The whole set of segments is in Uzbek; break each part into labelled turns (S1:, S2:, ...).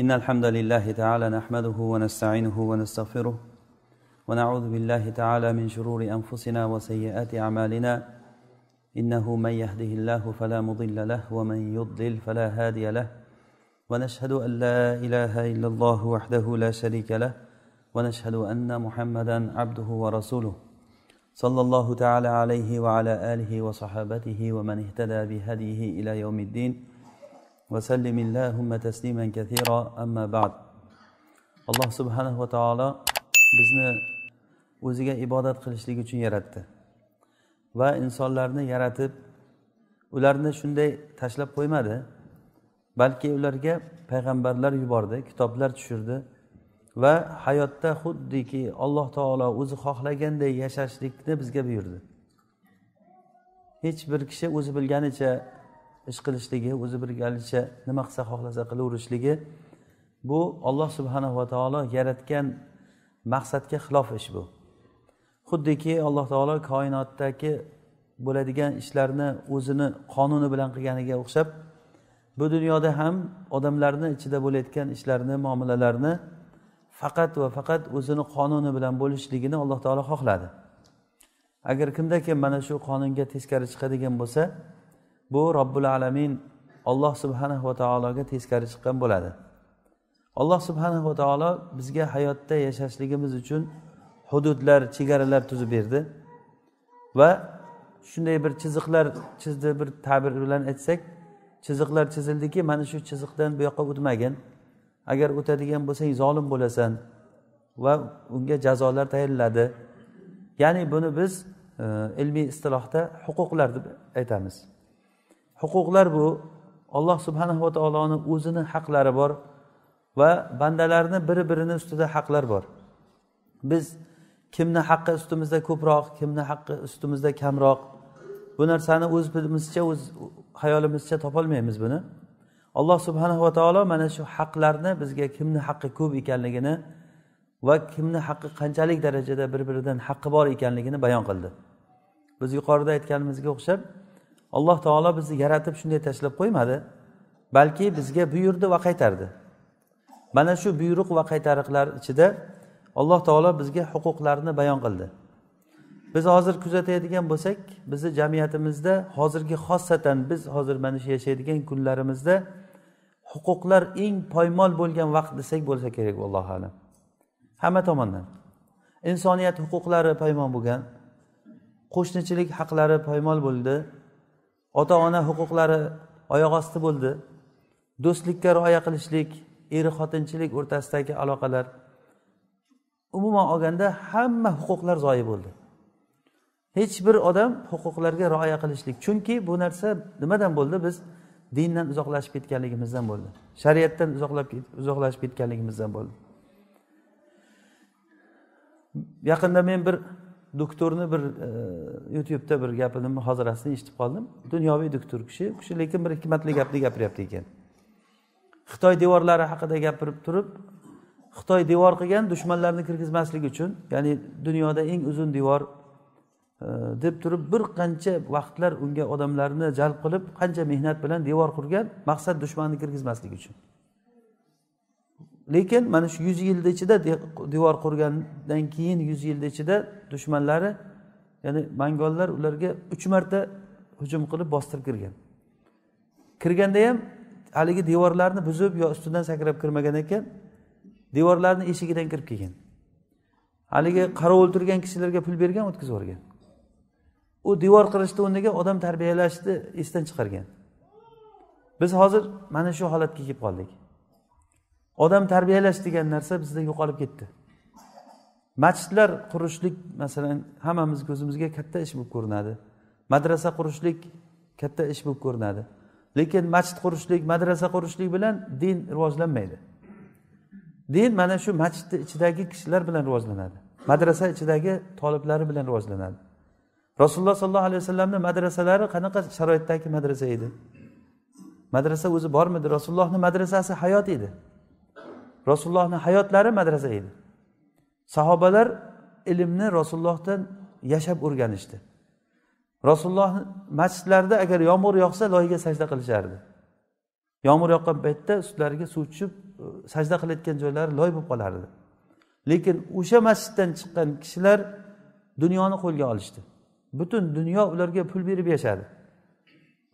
S1: إن الحمد لله تعالى نحمده ونستعينه ونستغفره ونعوذ بالله تعالى من شرور أنفسنا وسيئات أعمالنا إنه من يهده الله فلا مضل له ومن يضلل فلا هادي له ونشهد أن لا إله إلا الله وحده لا شريك له ونشهد أن محمدا عبده ورسوله صلى الله تعالى عليه وعلى آله وصحابته ومن اهتدى بهديه إلى يوم الدين وسلم اللهم تسليما كثيرا أما بعد alloh subhanahu va taolo bizni o'ziga ibodat qilishlik uchun yaratdi va insonlarni yaratib ularni shunday tashlab qo'ymadi balki ularga payg'ambarlar yubordi kitoblar tushirdi va hayotda xuddiki alloh taolo o'zi xohlaganday yashashlikni bizga buyurdi hech bir kishi o'zi bilganicha ish qilishligi o'zi birgalicha nima qilsa xohlasa qilaverishligi bu olloh va taolo yaratgan maqsadga xilof ish bu xuddiki alloh taolo koinotdagi bo'ladigan ishlarni o'zini qonuni bilan qilganiga o'xshab bu dunyoda ham odamlarni ichida bo'layotgan ishlarni muomalalarni faqat va faqat o'zini qonuni bilan bo'lishligini alloh taolo xohladi agar kimda kim mana shu qonunga teskari chiqadigan bo'lsa bu robbil alamin alloh subhanahu va taologa teskari chiqqan bo'ladi alloh subhanahu va taolo bizga hayotda yashashligimiz uchun hududlar chegaralar tuzib berdi va shunday bir chiziqlar chizdi bir ta'bir bilan aytsak chiziqlar chizildiki mana shu chiziqdan bu yoqqa o'tmagin agar o'tadigan bo'lsang zolim bo'lasan va unga jazolar tayinladi ya'ni buni biz e, ilmiy istilohda huquqlar deb aytamiz huquqlar bu alloh subhanava taoloni o'zini haqlari bor va bandalarni bir birini ustida haqlar bor biz kimni haqqi ustimizda ko'proq kimni haqqi ustimizda kamroq bu narsani o'z bilimizcha o'z hayolimizcha topolmaymiz buni alloh subhanava taolo mana shu haqlarni bizga kimni haqqi ko'p ekanligini va kimni haqqi qanchalik darajada bir biridan haqqi bor ekanligini bayon qildi biz yuqorida aytganimizga o'xshab alloh taolo bizni yaratib shunday tashlab qo'ymadi balki bizga buyurdi va qaytardi mana shu buyruq va qaytariqlar ichida alloh taolo bizga huquqlarni bayon qildi biz hozir kuzatadigan bo'lsak bizni jamiyatimizda hozirgi xossatan biz hozir mana shu yashaydigan kunlarimizda huquqlar eng poymol bo'lgan vaqt desak bo'lsa kerak allohu alam hamma tomondan insoniyat huquqlari poymol bo'lgan qo'shnichilik haqlari poymol bo'ldi ota ona huquqlari oyoq osti bo'ldi do'stlikka rioya qilishlik er xotinchilik o'rtasidagi aloqalar umuman olganda hamma huquqlar zoyi bo'ldi hech bir odam huquqlarga rioya qilishlik chunki bu narsa nimadan bo'ldi biz dindan uzoqlashib ketganligimizdan bo'ldi shariatdan uzoqlab uzoqlashib ketganligimizdan bo'ldi yaqinda men bir doktorni bir e, youtubeda bir gapini muhozirasini eshitib qoldim dunyoviy doktor kishi u kishi lekin bir hikmatli gapni gapiryapti ekan xitoy devorlari haqida gapirib turib xitoy devor qilgan dushmanlarni kirgizmaslik uchun ya'ni dunyoda eng uzun devor e, deb turib bir qancha vaqtlar unga odamlarni jalb qilib qancha mehnat bilan devor qurgan maqsad dushmanni kirgizmaslik uchun lekin mana shu yuz yilni ichida devor qurgandan keyin yuz yilni ichida dushmanlari ya'ni mangollar ularga uch marta hujum qilib bostirib kirgan kirganda ham haligi devorlarni buzib yo ustidan sakrab kirmagan ekan devorlarni eshigidan kirib kelgan haligi qarovul turgan kishilarga pul bergan o'tkazib yuborgan u devor qirishni o'rniga odam tarbiyalashni esdan chiqargan biz hozir mana shu holatga kelib qoldik odam tarbiyalash degan narsa bizda yo'qolib ketdi masjidlar qurishlik masalan hammamiz ko'zimizga katta ish bo'lib ko'rinadi madrasa qurishlik katta ish bo'lib ko'rinadi lekin masjid qurishlik madrasa qurishlik bilan din rivojlanmaydi din mana shu masjidni ichidagi kishilar bilan rivojlanadi madrasa ichidagi toliblari bilan rivojlanadi rasululloh sollallohu alayhi vasallamni madrasalari qanaqa sharoitdagi madrasa edi madrasa o'zi bormidi rasulullohni madrasasi hayot edi rasulullohni hayotlari madrasa edi sahobalar ilmni rasulullohdan yashab o'rganishdi rasululloh masjidlarida agar yomg'ir yog'sa loyga sajda qilishardi yomg'ir yoqqan paytda ustlariga suv tushib e, sajda qilayotgan joylari loy bo'lib qolardi lekin o'sha masjiddan chiqqan kishilar dunyoni qo'lga olishdi butun dunyo ularga pul berib yashadi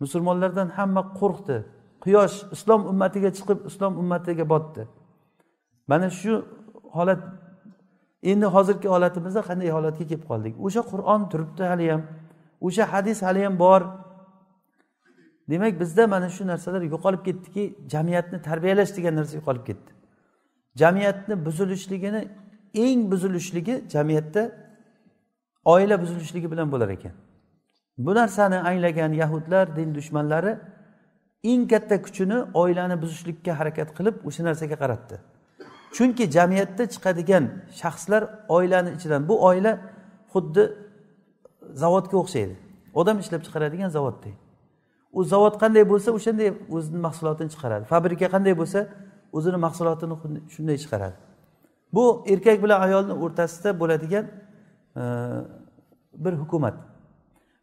S1: musulmonlardan hamma qo'rqdi quyosh islom ummatiga chiqib islom ummatiga botdi mana shu holat endi hozirgi holatimizda qanday holatga kelib qoldik o'sha qur'on turibdi hali ham o'sha hadis hali ham bor demak bizda mana shu narsalar yo'qolib ketdiki jamiyatni tarbiyalash degan narsa yo'qolib ketdi jamiyatni buzilishligini eng buzilishligi jamiyatda oila buzilishligi bilan bo'lar ekan bu narsani anglagan yahudlar din dushmanlari eng katta kuchini oilani buzishlikka harakat qilib o'sha narsaga qaratdi chunki jamiyatda chiqadigan shaxslar oilani ichidan bu oila xuddi zavodga o'xshaydi odam ishlab chiqaradigan zavodday u zavod qanday bo'lsa o'shanday o'zini mahsulotini chiqaradi fabrika qanday bo'lsa o'zini mahsulotini shunday chiqaradi bu erkak bilan ayolni o'rtasida bo'ladigan e, bir hukumat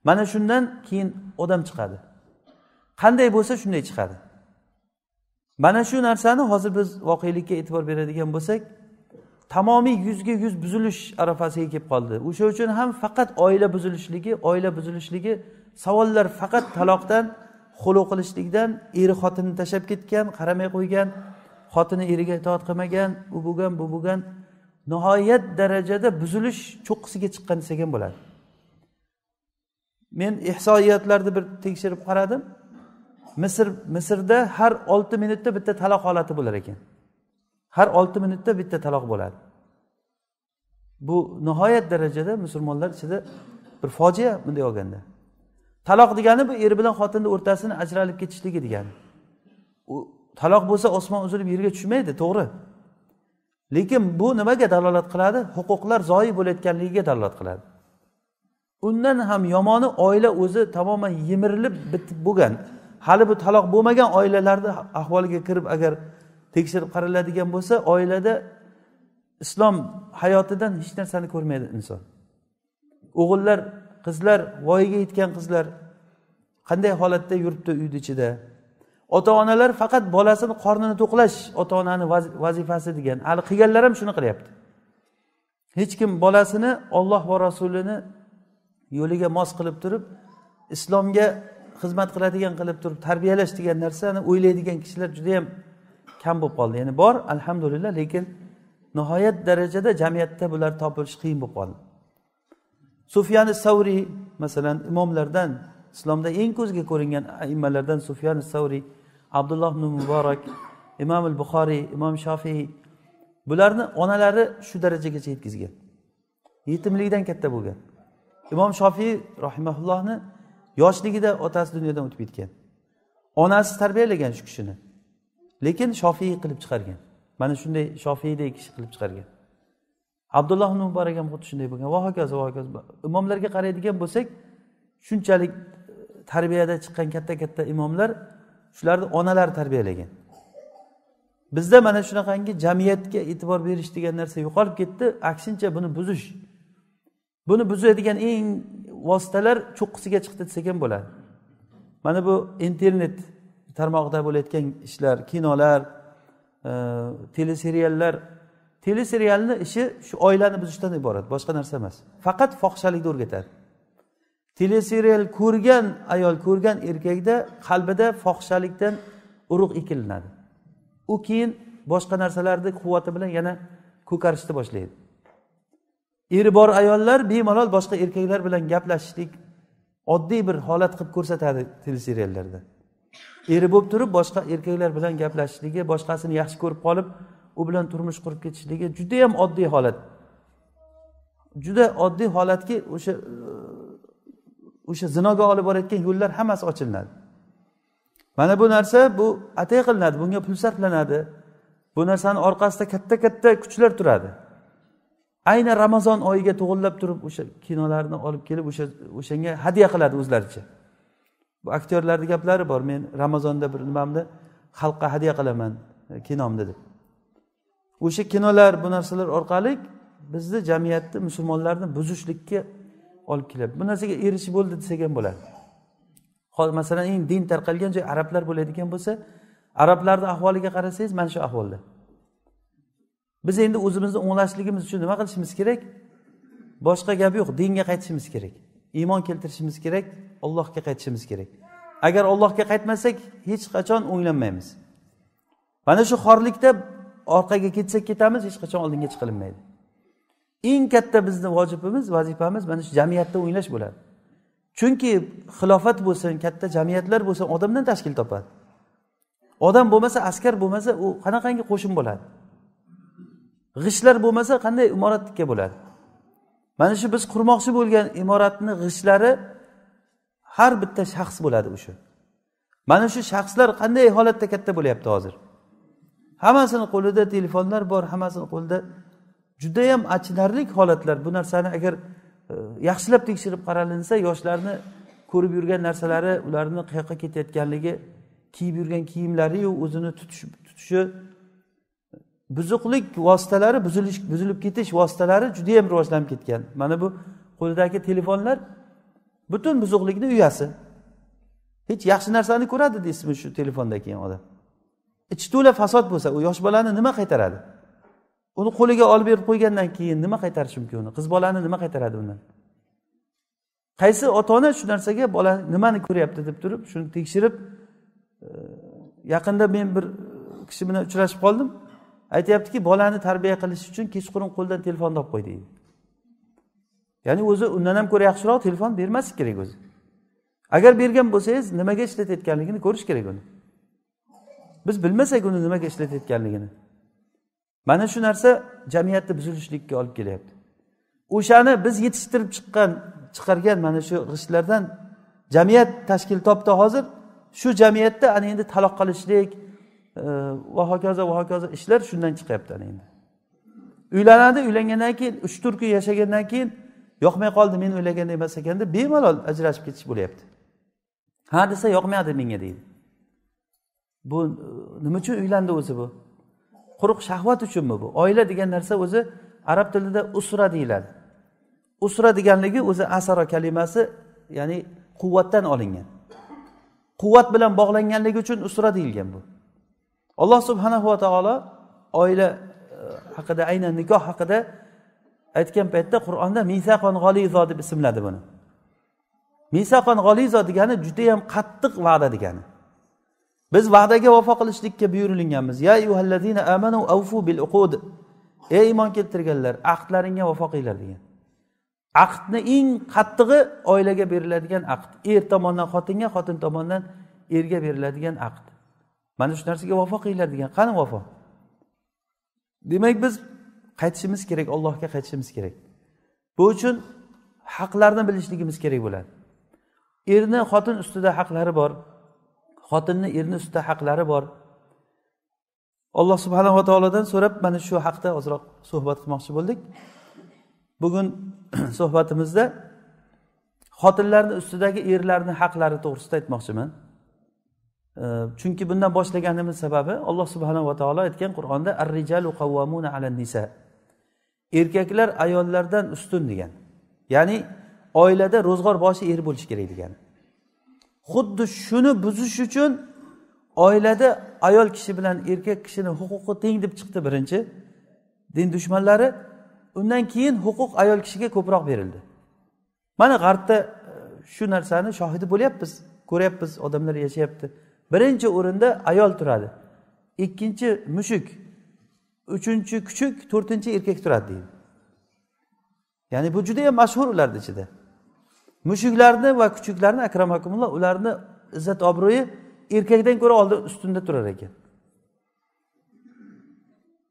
S1: mana shundan keyin odam chiqadi qanday bo'lsa shunday chiqadi mana shu narsani hozir biz voqelikka e'tibor beradigan bo'lsak tamomiy yuzga yuz buzilish arafasiga kelib qoldi o'sha uchun ham faqat oila buzilishligi oila buzilishligi savollar faqat taloqdan xulu qilishlikdan eri xotinni tashlab ketgan qaramay qo'ygan xotini eriga itoat qilmagan u bo'lgan bu bo'lgan nihoyat darajada buzilish cho'qqisiga chiqqan desak ham bo'ladi men ehsoiyotlarni bir tekshirib qaradim misr misrda har olti minutda bitta taloq holati bo'lar ekan har olti minutda bitta taloq bo'ladi bu nihoyat darajada musulmonlar ichida bir fojia bunday olganda taloq degani bu er bilan xotinni o'rtasini ajralib ketishligi degani u taloq bo'lsa osmon uzilib yerga tushmaydi to'g'ri lekin bu nimaga dalolat qiladi huquqlar zoyi bo'layotganligiga dalolat qiladi undan ham yomoni oila o'zi tamoman yemirilib bitib bo'lgan hali bu taloq bo'lmagan oilalarni ahvoliga kirib agar tekshirib qaraladigan bo'lsa oilada islom hayotidan hech narsani ko'rmaydi inson o'g'illar qizlar voyaga yetgan qizlar qanday holatda yuribdi uyni ichida ota onalar faqat bolasini qornini to'qlash ota onani vazifasi degan hali qilganlar ham shuni qilyapti hech kim bolasini olloh va rasulini yo'liga mos qilib turib islomga xizmat qiladigan qilib turib tarbiyalash degan narsani o'ylaydigan kishilar juda yam kam bo'lib qoldi ya'ni bor alhamdulillah lekin nihoyat darajada jamiyatda bular topilishi qiyin bo'lib qoldi sufyani savriy masalan imomlardan islomda eng ko'zga ko'ringan immalardan sufyani savriy abdulloh ibn muborak imom al buxoriy imom shofiy bularni onalari shu darajagacha yetkazgan yetimlikdan katta bo'lgan imom shofiy rahimaullohni yoshligida otasi dunyodan o'tib ketgan onasi tarbiyalagan shu kishini lekin shofiy qilib chiqargan mana shunday shofiydek kishi qilib chiqargan abdulloh muborak ham xuddi shunday bo'lgan va hokazo va hokazo imomlarga qaraydigan bo'lsak shunchalik e, tarbiyada chiqqan katta katta imomlar shularni onalari tarbiyalagan bizda mana shunaqangi jamiyatga e'tibor berish degan narsa yo'qolib ketdi aksincha buni buzish buni buzadigan eng vositalar cho'qqisiga chiqdi desak ham bo'ladi mana bu internet tarmog'ida bo'layotgan ishlar kinolar e, teleseriallar teleserialni ishi shu oilani buzishdan iborat boshqa narsa emas faqat fohishalikni o'rgatadi teleserial ko'rgan ayol ko'rgan erkakda qalbida fohishalikdan urug' ekilinadi u keyin boshqa narsalarni quvvati bilan yana ko'karishni boshlaydi eri bor ayollar bemalol boshqa erkaklar bilan gaplashishlik oddiy bir holat qilib ko'rsatadi teleseriallarda eri bo'lib turib boshqa erkaklar bilan gaplashishligi boshqasini yaxshi ko'rib qolib u bilan turmush qurib ketishligi judayam oddiy holat juda oddiy holatki o'sha e, o'sha zinoga olib borayotgan yo'llar hammasi ochilinadi mana bu narsa bu atay qilinadi bunga pul sarflanadi bu narsani orqasida katta katta kuchlar turadi ayni ramazon oyiga to'g'irlab turib o'sha kinolarni olib kelib o'sha o'shanga hadya qiladi o'zlaricha bu aktyorlarni gaplari bor men ramazonda bir nimamni xalqqa hadya qilaman e, kinomni deb o'sha kinolar bu narsalar orqali bizni jamiyatni musulmonlarni buzishlikka olib keladi bu narsaga erishib bo'ldi desak ham bo'ladi masalan eng din tarqalgan joy arablar bo'ladigan bo'lsa arablarni ahvoliga qarasangiz mana shu ahvolda biz endi o'zimizni o'nglashligimiz uchun nima qilishimiz kerak boshqa gap yo'q dinga qaytishimiz kerak iymon keltirishimiz kerak allohga qaytishimiz kerak agar allohga qaytmasak hech qachon o'nglanmaymiz mana shu xorlikda orqaga ketsak ketamiz hech qachon oldinga chiqilinmaydi eng katta bizni vojibimiz vazifamiz mana shu jamiyatda o'nglash bo'ladi chunki xilofat bo'lsin katta jamiyatlar bo'lsin odamdan tashkil topadi odam bo'lmasa askar bo'lmasa u qanaqangi qo'shin bo'ladi g'ishtlar bo'lmasa qanday imorat tikka bo'ladi mana shu biz qurmoqchi bo'lgan imoratni g'ishtlari har bitta shaxs bo'ladi o'sha mana shu shaxslar qanday holatda katta bo'lyapti hozir hammasini qo'lida telefonlar bor hammasini qo'lida judayam achinarli holatlar bu narsani agar e, yaxshilab tekshirib qaralinsa yoshlarni ko'rib yurgan narsalari ularni qayoqqa ketayotganligi kiyib yurgan kiyimlariyu o'zini tutishi buzuqlik vositalari buzilish buzilib ketish vositalari juda yam rivojlanib ketgan mana bu qo'lidagi telefonlar butun buzuqlikni uyasi hech yaxshi narsani ko'radi deysizmi shu telefonda keyin odam ichi to'la fasod bo'lsa u yosh bolani nima qaytaradi uni qo'liga olib berib qo'ygandan keyin nima qaytarish mumkin uni qiz bolani nima qaytaradi undan qaysi ota ona shu narsaga bola nimani ko'ryapti deb turib shuni tekshirib e, yaqinda men bir kishi bilan uchrashib qoldim aytyaptiki bolani tarbiya qilish uchun kechqurun qo'ldan telefonni olib qo'y deydi ya'ni o'zi undan ham ko'ra yaxshiroq telefon bermaslik kerak o'zi agar bergan bo'lsangiz nimaga ishlatayotganligini ko'rish kerak uni biz bilmasak uni nimaga ishlatayotganligini mana shu narsa jamiyatni buzilishlikka olib kelyapti o'shani biz yetishtirib chiqqan chiqargan mana shu g'ishtlardan jamiyat tashkil topdi hozir shu jamiyatda ana endi taloq qilishlik va hokazo va hokazo ishlar shundan chiqyapti endi uylanadi uylangandan keyin uch to'rt kun yashagandan keyin yoqmay qoldi men o'ylagan emas ekan deb bemalol ajrashib ketish bo'lyapti ha desa yoqmadi menga deydi bu nima uchun uylandi o'zi bu quruq shahvat uchunmi bu oila degan narsa o'zi arab tilida usra deyiladi usra deganligi o'zi asaro kalimasi ya'ni quvvatdan olingan quvvat bilan bog'langanligi uchun usra deyilgan bu alloh subhanahu va taolo oila e, haqida aynan nikoh haqida aytgan paytda qur'onda misaqon g'olizo deb ismladi buni misaqon g'olizo degani judayam qattiq va'da degani biz va'daga vafo qilishlikka buyurilganmiz ya ayyuhallazina amanu bil uqud ey iymon keltirganlar ahdlaringga vafo qilinglar degan ahdni eng qattig'i oilaga beriladigan aqd er tomonidan xotinga xotin tomonidan erga beriladigan aqd mana shu narsaga vafo qilinglar degan qani vafo demak biz qaytishimiz kerak allohga qaytishimiz kerak bu uchun haqlarni bilishligimiz kerak bo'ladi erni xotin ustida haqlari bor xotinni erni ustida haqlari bor alloh subhanava taolodan so'rab mana shu haqda ozroq suhbat qilmoqchi bo'ldik bugun suhbatimizda xotinlarni ustidagi erlarni haqlari to'g'risida aytmoqchiman chunki e, bundan boshlaganimiz sababi alloh subhanava taolo aytgan qur'onda ar rijalu qavvamuna ala nisa erkaklar ayollardan ustun degan ya'ni oilada ro'zg'or boshi er bo'lishi kerak degan xuddi shuni buzish uchun oilada ayol kishi bilan erkak kishini huquqi teng deb chiqdi birinchi din dushmanlari undan keyin huquq ayol kishiga ko'proq berildi mana g'arbda shu narsani shohidi bo'lyapmiz ko'ryapmiz odamlar yashayapti birinchi o'rinda ayol turadi ikkinchi mushuk uchinchi kuchuk to'rtinchi erkak turadi deydi ya'ni bu judayam mashhur ularni ichida mushuklarni va kuchuklarni akram akumulloh ularni izzat obro'yi erkakdan ko'ra oldin ustunda turar ekan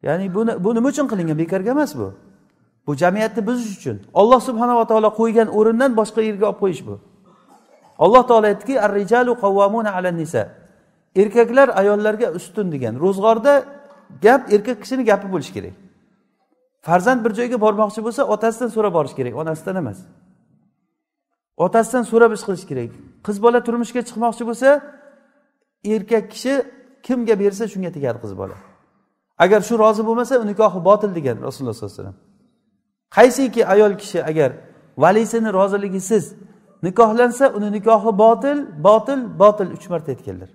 S1: ya'ni buni bu nima uchun qilingan bekorga emas bu bu jamiyatni buzish uchun olloh subhanava taolo qo'ygan o'rindan boshqa yerga olib qo'yish bu alloh taolo aytdiki ar rijalu qavvamuna ala nisa erkaklar ayollarga ustun degan ro'zg'orda gap erkak kishini gapi bo'lishi kerak farzand bir joyga bormoqchi bo'lsa otasidan so'rab borish kerak onasidan emas otasidan so'rab ish qilish kerak qiz bola turmushga chiqmoqchi bo'lsa erkak kishi kimga bersa shunga tegadi qiz bola agar shu rozi bo'lmasa nikohi botil degan rasululloh sollallohu alayhi vasallam qaysiki ayol kishi agar valisini roziligisiz nikohlansa uni nikohi botil botil botil uch marta aytganlar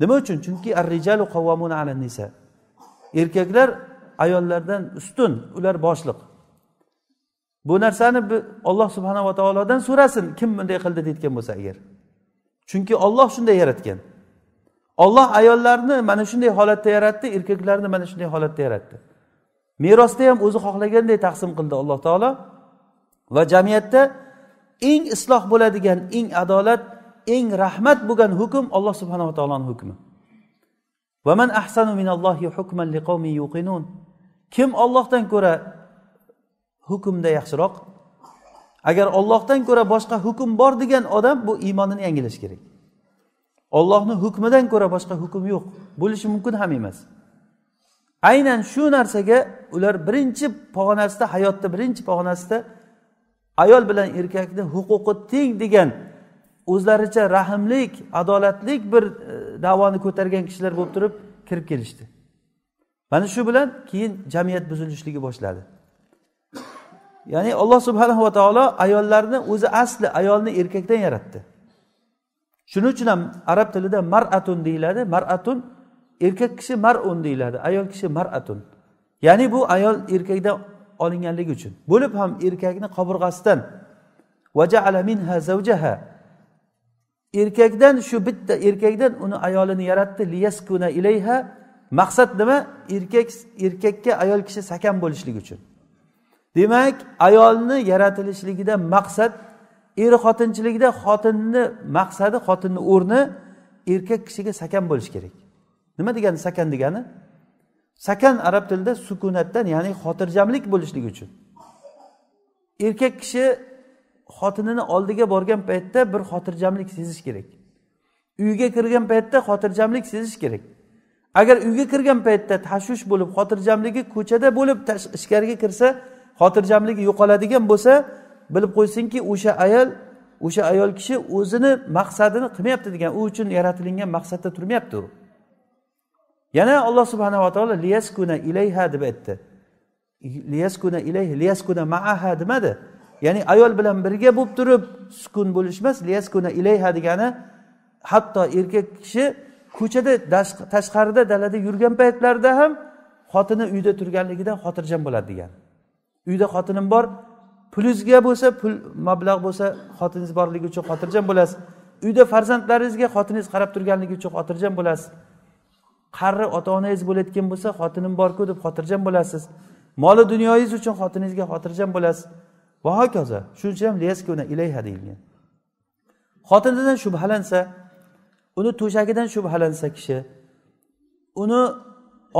S1: nima uchun chunki ar rijalu erkaklar ayollardan ustun ular boshliq bu narsani olloh subhanava taolodan so'rasin kim bunday qildi deyotgan bo'lsa agar chunki olloh shunday yaratgan olloh ayollarni mana shunday holatda yaratdi erkaklarni mana shunday holatda yaratdi merosni ham o'zi xohlaganday taqsim qildi alloh taolo va jamiyatda eng isloh bo'ladigan eng adolat eng rahmat bo'lgan hukm alloh subhanava taoloni hukmi ahsanu minallohi hukman kim ollohdan ko'ra hukmda yaxshiroq agar ollohdan ko'ra boshqa hukm bor degan odam bu iymonini yangilashi kerak ollohni hukmidan ko'ra boshqa hukm yo'q bo'lishi mumkin ham emas aynan shu narsaga ular birinchi pog'onasida hayotni birinchi pog'onasida ayol bilan erkakni huquqi teng degan o'zlaricha rahmlik adolatlik bir e, davoni ko'targan kishilar bo'lib turib kirib kelishdi mana shu bilan keyin jamiyat buzilishligi boshladi ya'ni alloh subhanahu va taolo ayollarni o'zi asli ayolni erkakdan yaratdi shuning uchun ham arab tilida maratun deyiladi maratun erkak kishi marun deyiladi ayol kishi maratun ya'ni bu ayol erkakdan olinganligi uchun bo'lib ham erkakni qobirg'asidan erkakdan shu bitta erkakdan uni ayolini yaratdi liyaskuna ilayha maqsad nima erkak erkakka ayol kishi sakan bo'lishligi uchun demak ayolni yaratilishligida maqsad er xotinchilikda xotinni maqsadi xotinni o'rni erkak kishiga sakan bo'lishi kerak nima degani sakan degani sakan arab tilida sukunatdan ya'ni xotirjamlik bo'lishligi uchun erkak kishi xotinini oldiga borgan paytda bir xotirjamlik sezish kerak uyga kirgan paytda xotirjamlik sezish kerak agar uyga kirgan paytda tashvish bo'lib xotirjamligi ko'chada bo'lib ichkariga kirsa xotirjamligi yo'qoladigan bo'lsa bilib qo'ysinki o'sha ayol o'sha ayol kishi o'zini maqsadini qilmayapti degan u uchun yaratilingan maqsadda turmayapti u yana alloh subhanava taolo liyaskuna ilayha deb aytdi liyaskuna ilayhi liyaskuna maaha demadi ya'ni ayol bilan birga bo'lib turib sukun bo'lish emas liyaskuna ilayha degani hatto erkak kishi ko'chada tashqarida dalada yurgan paytlarida ham xotini uyda turganligidan xotirjam bo'ladi degan uyda xotinim bor pulingizga bo'lsa pul mablag' bo'lsa xotiningiz borligi uchun xotirjam bo'lasiz uyda farzandlaringizga xotiningiz qarab turganligi uchun xotirjam bo'lasiz qarri ota onangiz bo'layotgan bo'lsa xotinim borku deb xotirjam bo'lasiz moli dunyoyingiz uchun xotiningizga xotirjam bo'lasiz va hokazo shuning uchun ham leskuna ilayha deyilgan xotinidan shubhalansa uni to'shagidan shubhalansa kishi uni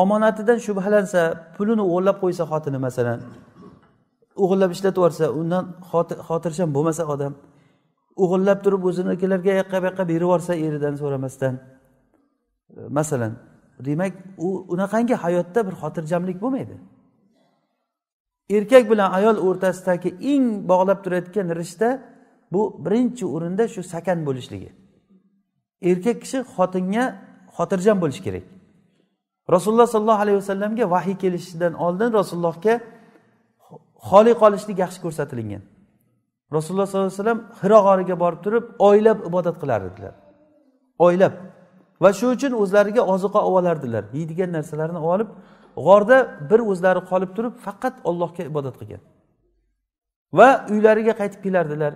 S1: omonatidan shubhalansa pulini o'g'irlab qo'ysa xotini masalan o'g'irlab ishlatib yuborsa undan xotirjam bo'lmasa odam o'g'irlab turib o'zinikilarga yoqqa bu yoqqa berib yuborsa eridan so'ramasdan masalan demak u unaqangi hayotda bir xotirjamlik bo'lmaydi erkak bilan ayol o'rtasidagi eng bog'lab turayotgan rishta bu birinchi o'rinda shu sakan bo'lishligi erkak kishi xotinga xotirjam bo'lishi kerak rasululloh sollallohu alayhi vasallamga vahiy kelishidan oldin rasulullohga xoli qolishlik yaxshi ko'rsatilgan rasululloh sollallohu alayhi vasallam hiro g'origa borib turib oylab ibodat qilar edilar oylab va shu uchun o'zlariga ozuqa olib olardilar yeydigan narsalarni olib g'orda bir o'zlari qolib turib faqat ollohga ibodat qilgan va uylariga qaytib kelardilar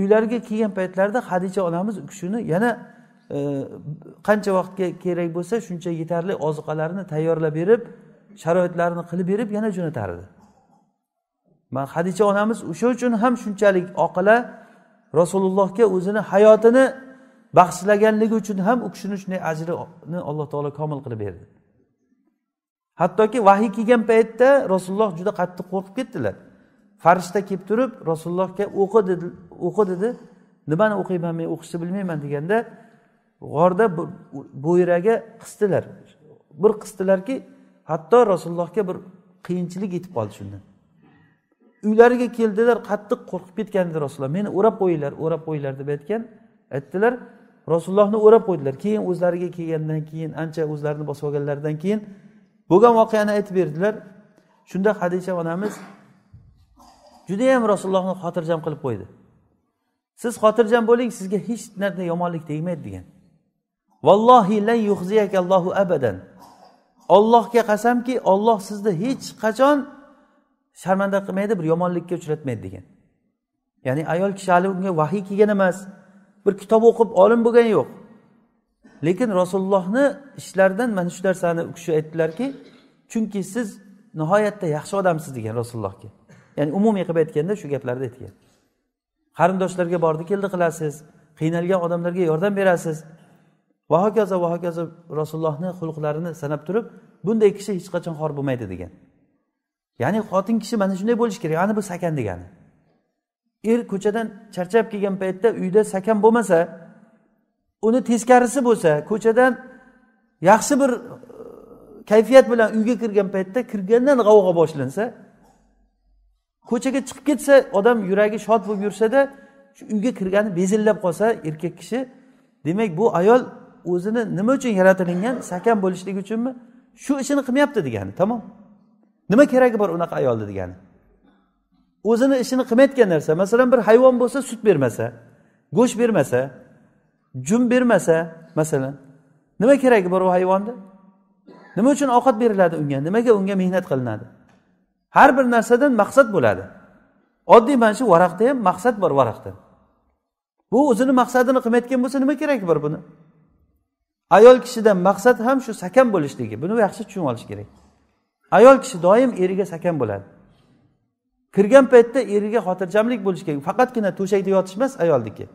S1: uylariga kelgan paytlarida hadicha onamiz u kishini yana e, qancha vaqtga kerak bo'lsa shuncha yetarli oziqalarni tayyorlab berib sharoitlarini qilib berib yana jo'natardi man hadicha onamiz o'sha uchun ham shunchalik oqila rasulullohga o'zini hayotini bag'ishlaganligi uchun ham u kishini shunday ajrini alloh taolo komil qilib berdi hattoki vahiy kelgan paytda rasululloh juda qattiq qo'rqib ketdilar farishta kelib turib rasulullohga o'qi dedi o'qi dedi nimani o'qiyman men o'qishni bilmayman deganda g'orda bo'yragi qisdilar bir qisdilarki hatto rasulullohga bir qiyinchilik yetib qoldi shundan uylariga keldilar qattiq qo'rqib ketgan edi rasululloh meni o'rab qo'yinglar o'rab qo'yinglar deb aytgan aytdilar rasulullohni o'rab qo'ydilar keyin o'zlariga kelgandan keyin ancha o'zlarini bosib olganlaridan keyin bo'lgan voqeani aytib berdilar shunda hadisha onamiz judayam rasulullohni xotirjam qilib qo'ydi siz xotirjam bo'ling sizga hech narsa yomonlik tegmaydi degan vallohi lan yuhziyakallohu abadan ollohga qasamki olloh sizni hech qachon sharmanda qilmaydi bir yomonlikka uchratmaydi degan ya'ni ayol kishi hali unga vahiy kelgan emas bir kitob o'qib olim bo'lgani yo'q lekin rasulullohni ishlaridan mana shu narsani u kishi aytdilarki chunki siz nihoyatda yaxshi odamsiz degan rasulullohga ya'ni umumiy qilib aytganda shu gaplarni aytgan qarindoshlarga bordi keldi qilasiz qiynalgan odamlarga yordam berasiz va hokazo va hokazo rasulullohni xulqlarini sanab turib bunday kishi hech qachon xor bo'lmaydi degan ya'ni xotin kishi mana shunday bo'lishi kerak ana bu sakan degani er ko'chadan charchab kelgan paytda uyda sakan bo'lmasa uni teskarisi bo'lsa ko'chadan yaxshi bir e, kayfiyat bilan uyga kirgan paytda kirgandan g'avg'o boshlansa ko'chaga chiqib ketsa odam yuragi shod bo'lib yursada shu uyga kirgani bezillab qolsa erkak kishi demak bu ayol o'zini nima uchun yaratilingan sakam bo'lishligi uchunmi shu ishini qilmayapti degani tamom nima keragi bor unaqa ayolni degani o'zini ishini qilmayotgan narsa masalan bir hayvon bo'lsa sut bermasa go'sht bermasa jum bermasa masalan nima keragi bor u hayvonni nima uchun ovqat beriladi unga nimaga unga mehnat qilinadi har bir narsadan maqsad bo'ladi oddiy mana shu varaqda ham maqsad bor varaqda bu o'zini maqsadini qilmayotgan bo'lsa nima keragi bor buni ayol kishidan maqsad ham shu sakam bo'lishligi buni yaxshi tushunib olish kerak ayol kishi doim eriga sakam bo'ladi kirgan paytda eriga xotirjamlik bo'lishi kerak faqatgina to'shakda yotish emas ayolniki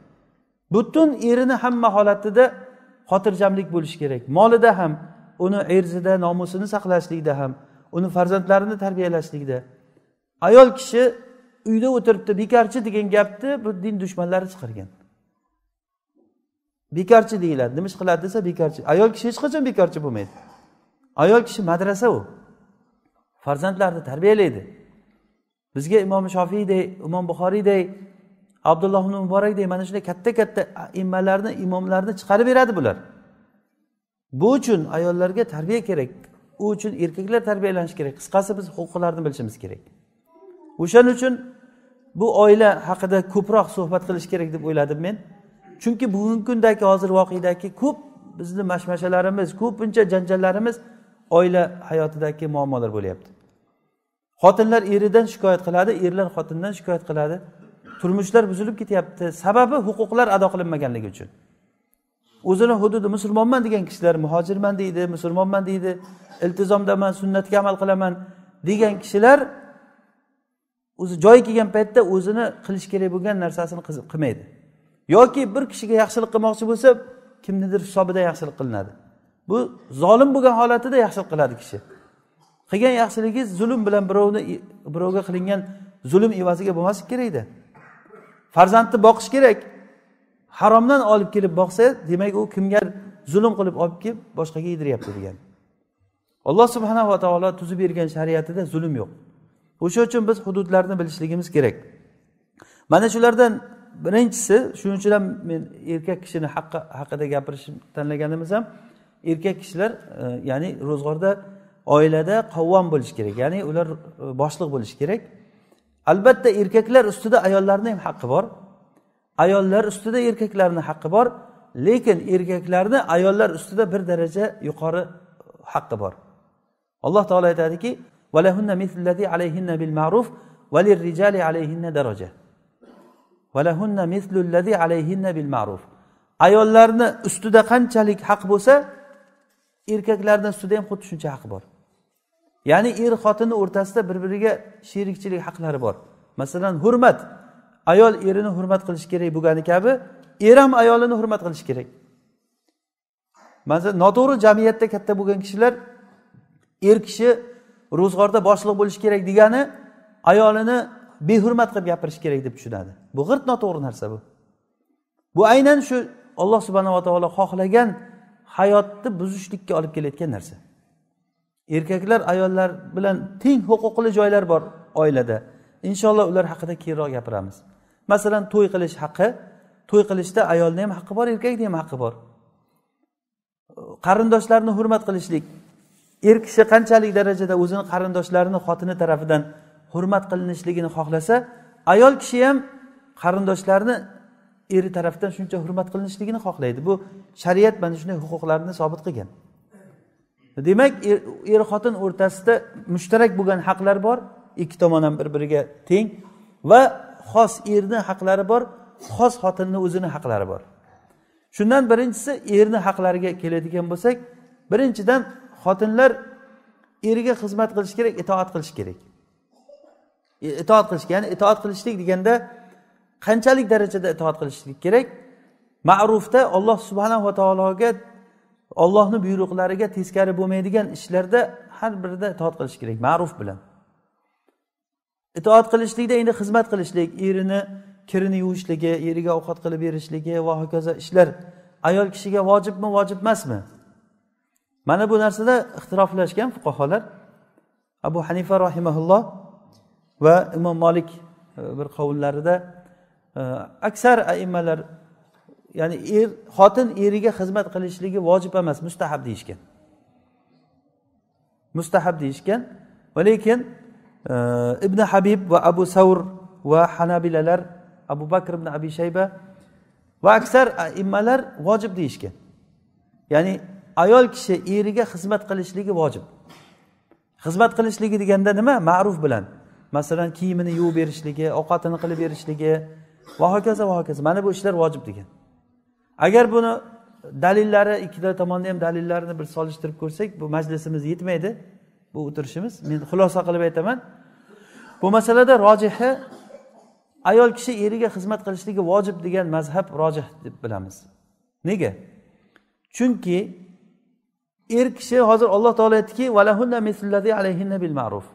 S1: butun erini hamma holatida xotirjamlik bo'lishi kerak molida ham uni erzida nomusini saqlashlikda ham uni farzandlarini tarbiyalashlikda ayol kishi uyda o'tiribdi bekorchi degan gapni bu din dushmanlari chiqargan bekorchi deyiladi nima ish qiladi desa bekorchi ayol kishi hech qachon bekorchi bo'lmaydi ayol kishi madrasa u farzandlarni tarbiyalaydi bizga imom shofiyday imom buxoriyday abdulloh ibn muborakdek mana shunday katta katta immalarni imomlarni chiqarib beradi bular bu uchun ayollarga tarbiya kerak u uchun erkaklar tarbiyalanishi kerak qisqasi biz huquqlarni bilishimiz kerak o'shaning uchun bu oila haqida ko'proq suhbat qilish kerak deb o'yladim men chunki bugungi kundagi hozir voqedagi ko'p bizni mashmashalarimiz ko'pincha janjallarimiz oila hayotidagi muammolar bo'lyapti xotinlar eridan shikoyat qiladi erlar xotindan shikoyat qiladi turmushlar buzilib ketyapti sababi huquqlar ado qilinmaganligi uchun o'zini hududi musulmonman degan kishilar muhojirman deydi musulmonman deydi iltizomdaman sunnatga amal qilaman degan kishilar o'zi joyi kelgan paytda o'zini qilish kerak bo'lgan narsasini qilmaydi yoki bir kishiga yaxshilik qilmoqchi bo'lsa kimnidir hisobidan yaxshilik qilinadi bu zolim bo'lgan holatida yaxshilik qiladi kishi qilgan yaxshiligingiz zulm bilan birovni birovga qilingan zulm evaziga bo'lmasligi kerakda farzandni boqish kerak haromdan olib kelib boqsa demak u kimga zulm qilib olib kelib boshqaga yediryapti degan alloh subhanava taolo tuzib bergan shariatida zulm yo'q o'sha uchun biz hududlarni bilishligimiz kerak mana shulardan birinchisi shuning uchun ham men erkak kishini haqqi haqida gapirishni tanlaganimiz ham erkak kishilar e, ya'ni ro'zg'orda oilada qavvom bo'lishi kerak ya'ni ular e, boshliq bo'lishi kerak albatta erkaklar ustida ayollarni ham haqqi bor ayollar ustida erkaklarni haqqi bor lekin erkaklarni ayollar ustida bir daraja yuqori haqqi bor alloh taolo aytadiki ayollarni ustida qanchalik haq bo'lsa erkaklarni ustida ham xuddi shuncha haq bor ya'ni er xotinni o'rtasida bir biriga sherikchilik haqlari bor masalan hurmat ayol erini hurmat qilishi kerak bo'lgani kabi er ham ayolini hurmat qilishi kerak masalan noto'g'ri jamiyatda katta bo'lgan kishilar er kishi ro'zg'orda boshliq bo'lishi kerak degani ayolini behurmat qilib gapirish kerak deb tushunadi bu g'irt noto'g'ri narsa bu bu aynan shu alloh subhanava taolo xohlagan hayotni buzishlikka olib kelayotgan narsa erkaklar ayollar bilan teng huquqli joylar bor oilada inshaalloh ular haqida keyinroq gapiramiz masalan to'y qilish haqqi to'y qilishda ayolni ham haqqi bor erkakni ham haqqi bor qarindoshlarni hurmat qilishlik er kishi qanchalik darajada o'zini qarindoshlarini xotini tarafidan hurmat qilinishligini xohlasa ayol kishi ham qarindoshlarni eri tarafidan shuncha hurmat qilinishligini xohlaydi bu shariat mana shunday huquqlarni sobit qilgan demak er, er xotin o'rtasida mushtarak bo'lgan haqlar bor ikki tomon ham bir biriga teng va xos erni haqlari bor xos xotinni o'zini haqlari bor shundan birinchisi erni haqlariga keladigan bo'lsak birinchidan xotinlar eriga xizmat qilish kerak itoat qilish kerak e, itoat qilish ya'ni itoat qilishlik deganda qanchalik darajada itoat qilishlik kerak ma'rufda alloh subhanava taologa ollohni buyruqlariga teskari bo'lmaydigan ishlarda har birida itoat qilish kerak ma'ruf bilan itoat qilishlikda endi xizmat qilishlik erini kirini yuvishligi eriga ovqat qilib berishligi va hokazo ishlar ayol kishiga vojibmi vojib emasmi mana bu narsada ixtiroflashgan fuqarolar abu hanifa rahimaulloh va imom molik e, bir qovullarida e, aksar aimmalar ya'ni er xotin eriga xizmat qilishligi vojib emas mustahab deyishgan mustahab deyishgan va lekin e, ibn habib va abu savr va hanabilalar abu bakr ibn abi shayba va aksar immalar vojib deyishgan ya'ni ayol kishi eriga xizmat qilishligi vojib xizmat qilishligi deganda nima ma'ruf bilan masalan kiyimini yuvib berishligi ovqatini qilib berishligi va hokazo va hokazo mana bu ishlar vojib degan agar buni dalillari ikkita tomonda ham dalillarini bir solishtirib ko'rsak bu majlisimiz yetmaydi bu o'tirishimiz men xulosa qilib aytaman bu masalada rojihi ayol kishi eriga xizmat qilishligi vojib degan mazhab rojih deb bilamiz nega chunki er kishi hozir olloh taolo aytdiki valahunna mislazi bil ma'ruf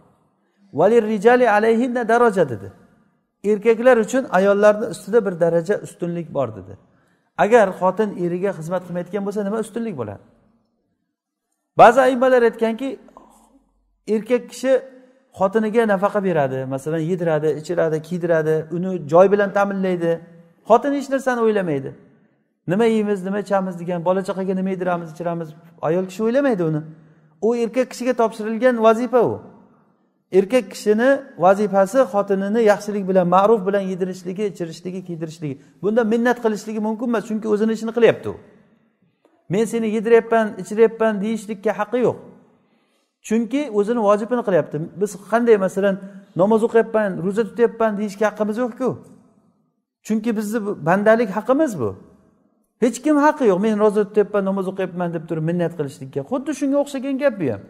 S1: valirrijali alayhinna daraja dedi erkaklar uchun ayollarni ustida bir daraja ustunlik bor dedi agar xotin eriga xizmat qilmayotgan bo'lsa nima ustunlik bo'ladi ba'zi aymalar aytganki erkak kishi xotiniga nafaqa beradi masalan yediradi ichiradi kiydiradi uni joy bilan ta'minlaydi xotin hech narsani o'ylamaydi nima yeymiz nima ichamiz degan bola chaqaga nima yediramiz ichiramiz ayol kishi o'ylamaydi uni u erkak kishiga topshirilgan vazifa u erkak kishini vazifasi xotinini yaxshilik bilan ma'ruf bilan yedirishligi ichirishligi kiydirishligi bunda minnat qilishligi mumkin emas chunki o'zini ishini qilyapti u men seni yediryapman ichiryapman deyishlikka haqqi yo'q chunki o'zini vojibini qilyapti biz qanday masalan namoz o'qiyapman ro'za tutyapman deyishga haqqimiz yo'qku chunki bizni bandalik haqqimiz bu hech kim haqqi yo'q men ro'za tutyapman namoz o'qiyapman deb turib minnat qilishlikka xuddi shunga o'xshagan gap bu ham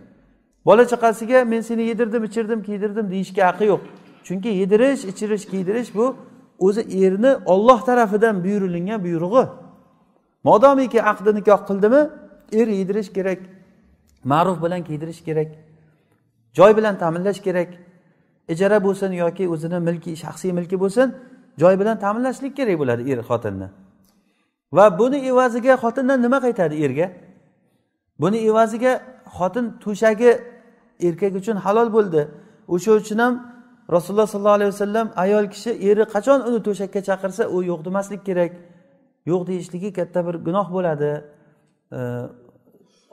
S1: bola chaqasiga men seni yedirdim ichirdim kiydirdim deyishga haqqi yo'q chunki yedirish ichirish kiydirish bu o'zi erni olloh tarafidan buyurilingan buyrug'i modomiki aqdi nikoh qildimi er yedirish kerak ma'ruf bilan kiydirish kerak joy bilan ta'minlash kerak ijara bo'lsin yoki o'zini milki shaxsiy milki bo'lsin joy bilan ta'minlashlik kerak bo'ladi er xotinni va buni evaziga xotindan nima qaytadi erga buni evaziga xotin to'shagi erkak uchun halol bo'ldi o'sha uchun ham rasululloh sollallohu alayhi vasallam ayol kishi eri qachon uni to'shakka chaqirsa u yo'q demaslik kerak yo'q deyishligi katta bir gunoh bo'ladi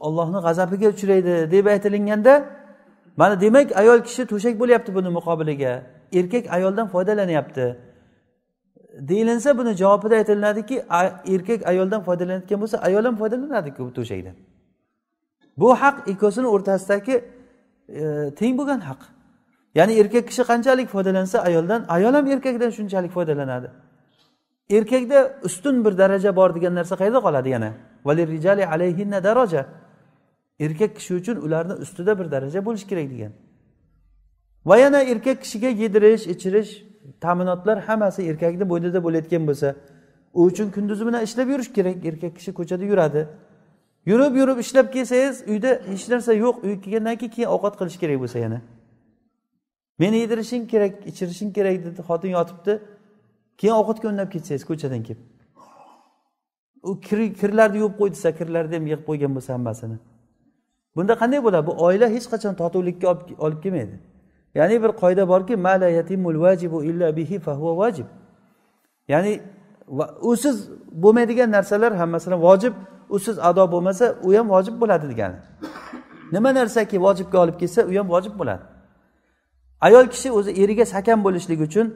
S1: ollohni g'azabiga uchraydi deb aytilinganda mana demak ayol kishi to'shak bo'lyapti buni muqobiliga erkak ayoldan foydalanyapti deyilinsa buni javobida aytilinadiki erkak ayoldan foydalanayotgan bo'lsa ayol ham foydalanadiku to'shakdan bu haq ikkosini o'rtasidagi teng bo'lgan haq ya'ni erkak kishi qanchalik foydalansa ayoldan ayol ham erkakdan shunchalik foydalanadi erkakda ustun bir daraja bor degan narsa qayerda qoladi yana alayhinna daraja erkak kishi uchun ularni ustida bir daraja bo'lishi kerak degan va yana erkak kishiga yedirish ichirish ta'minotlar hammasi erkakni bo'ynida bo'layotgan bo'lsa u uchun kunduzi bilan ishlab yurish kerak erkak kishi ko'chada yuradi yurib yurib ishlab kelsangiz uyda hech narsa yo'q uyga kelgandan keyin keyin ovqat qilish kerak bo'lsa yana meni yedirishing kerak ichirishing kerak dedi xotin yotibdi keyin ovqatga unnab ketsangiz ko'chadan kelib u kirlarni yuvib qo'y desa kirlarni ham yig'ib qo'ygan bo'lsa hammasini bunda qanday bo'ladi bu oila hech qachon totuvlikka olib kelmaydi ya'ni bir qoida borki illa bihi ya'ni usiz bo'lmaydigan narsalar hammasini vojib usiz ado bo'lmasa u ham vojib bo'ladi degani nima narsaki vojibga olib kelsa u ham vojib bo'ladi ayol kishi o'zi eriga sakam bo'lishligi uchun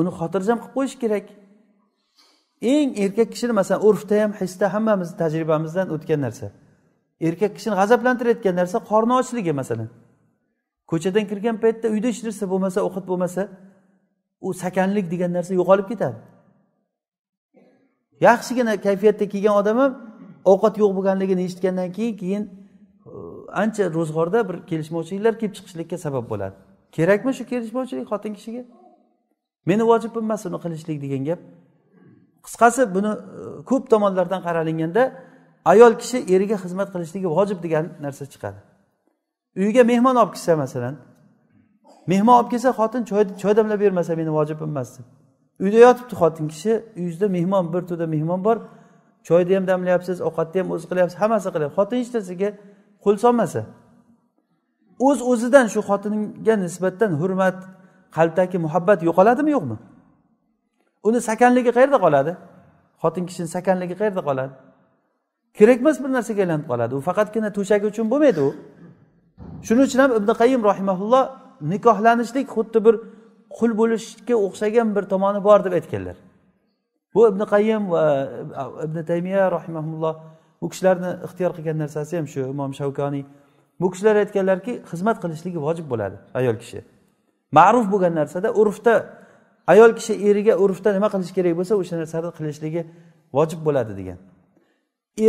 S1: uni xotirjam qilib qo'yish kerak eng erkak kishini masalan urfda ham hisda hammamiz tajribamizdan o'tgan narsa erkak kishini g'azablantirayotgan narsa qorni ochligi masalan ko'chadan kirgan paytda uyda hech narsa bo'lmasa ovqat bo'lmasa u sakanlik degan narsa yo'qolib ketadi yaxshigina kayfiyatda kelgan odam ham ovqat yo'q bo'lganligini eshitgandan keyin keyin e, ancha ro'zg'orda bir kelishmovchiliklar kelib chiqishlikka sabab bo'ladi kerakmi shu kelishmovchilik xotin kishiga meni vojibim emas uni qilishlik degan gap qisqasi buni e, ko'p tomonlardan qaralinganda ayol kishi eriga xizmat qilishligi vojib degan narsa chiqadi uyiga mehmon olib kelsa masalan mehmon olib kelsa xotin choy damlab bermasa meni vojibim emas deb uyda yotibdi xotin kishi uyingizda mehmon bir to'da mehmon bor choyni ham damlayapsiz ovqatni ham o'zi qilyapsiz hammasi qilyapsiz xotin hech narsaga qo'l solmasa o'z Uz o'zidan shu xotinga nisbatan hurmat qalbdagi muhabbat yo'qoladimi yo'qmi uni sakanligi qayerda qoladi xotin kishini sakanligi qayerda qoladi kerakmas bir narsaga aylanib qoladi u faqatgina to'shagi uchun bo'lmaydi u shuning uchun ham ibn qayim rahimaulloh nikohlanishlik xuddi bir qul bo'lishga o'xshagan bir tomoni bor deb aytganlar bu ibn qayim va e, ibn taymiya rahimaulloh bu kishilarni ixtiyor qilgan narsasi ham shu imom shavkoniy bu kishilar aytganlarki xizmat qilishligi vojib bo'ladi ayol kishi ma'ruf bo'lgan narsada urfda ayol kishi eriga urfda nima qilish kerak bo'lsa o'sha narsani qilishligi vojib bo'ladi degan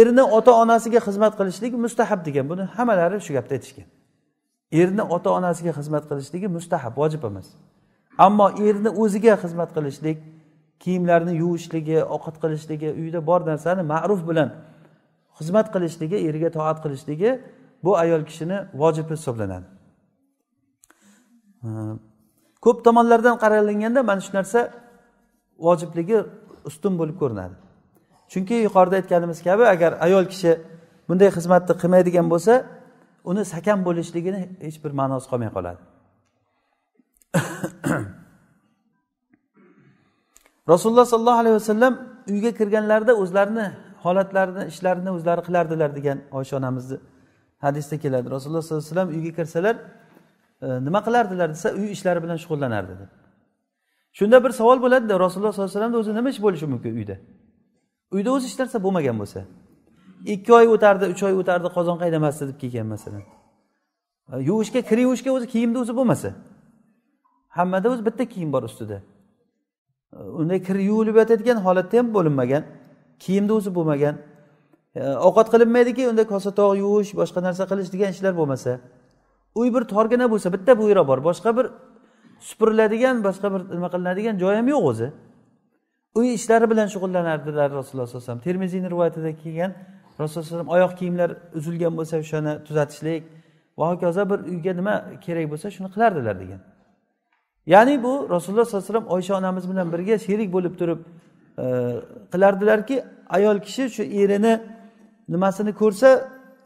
S1: erni ota onasiga xizmat qilishlik mustahab degan buni hammalari shu gapni aytishgan erni ota onasiga xizmat qilishligi mustahab vojib emas ammo erni o'ziga xizmat qilishlik kiyimlarni yuvishligi ovqat qilishligi uyda bor narsani ma'ruf bilan xizmat qilishligi eriga toat qilishligi bu ayol kishini vojibi hisoblanadi ko'p tomonlardan qaralinganda mana shu narsa vojibligi ustun bo'lib ko'rinadi chunki yuqorida aytganimiz kabi agar ayol kishi bunday xizmatni qilmaydigan bo'lsa uni sakam bo'lishligini hech bir ma'nosi qolmay qoladi rasululloh sollallohu alayhi vasallam uyga kirganlarida o'zlarini holatlarini ishlarini o'zlari qilardilar degan oysha onamizni hadisda keladi rasululloh sollallohu alayhi vasallam uyga kirsalar e, nima qilardilar desa uy ishlari bilan shug'ullanardi deb shunda bir savol bo'ladida rasululloh sollallohu alayhi vasallamni o'zi nima ish bo'lishi mumkin uyda uyda o'zi hech narsa bo'lmagan bo'lsa ikki oy o'tardi uch oy o'tardi qozon qaynamasdi deb kelgan masalan e, yuvishga kir yuvishga o'zi kiyimni o'zi bo'lmasa hammada o'zi bitta kiyim bor ustida unda kir yuvilib yotadigan holatda ham bo'linmagan kiyimni o'zi bo'lmagan e, ovqat qilinmaydiki unda kosa tog' yuvish boshqa narsa qilish degan ishlar bo'lmasa uy bir torgina bo'lsa bitta buyra bor boshqa bir supuriladigan boshqa bir nima qilinadigan joy ham yo'q o'zi uy ishlari bilan shug'ullanardilar rasululloh sallallohu alayhi vasallam termiziyni rivoyatida kelgan rasululloh alayhi oyoq kiyimlar uzilgan bo'lsa o'shani tuzatishlik va hokazo bir uyga nima kerak bo'lsa shuni qilardilar degan ya'ni bu rasululloh sollallohu alayhi vasallam oysha onamiz bilan birga sherik bo'lib turib e, qilardilarki ayol kishi shu erini nimasini ko'rsa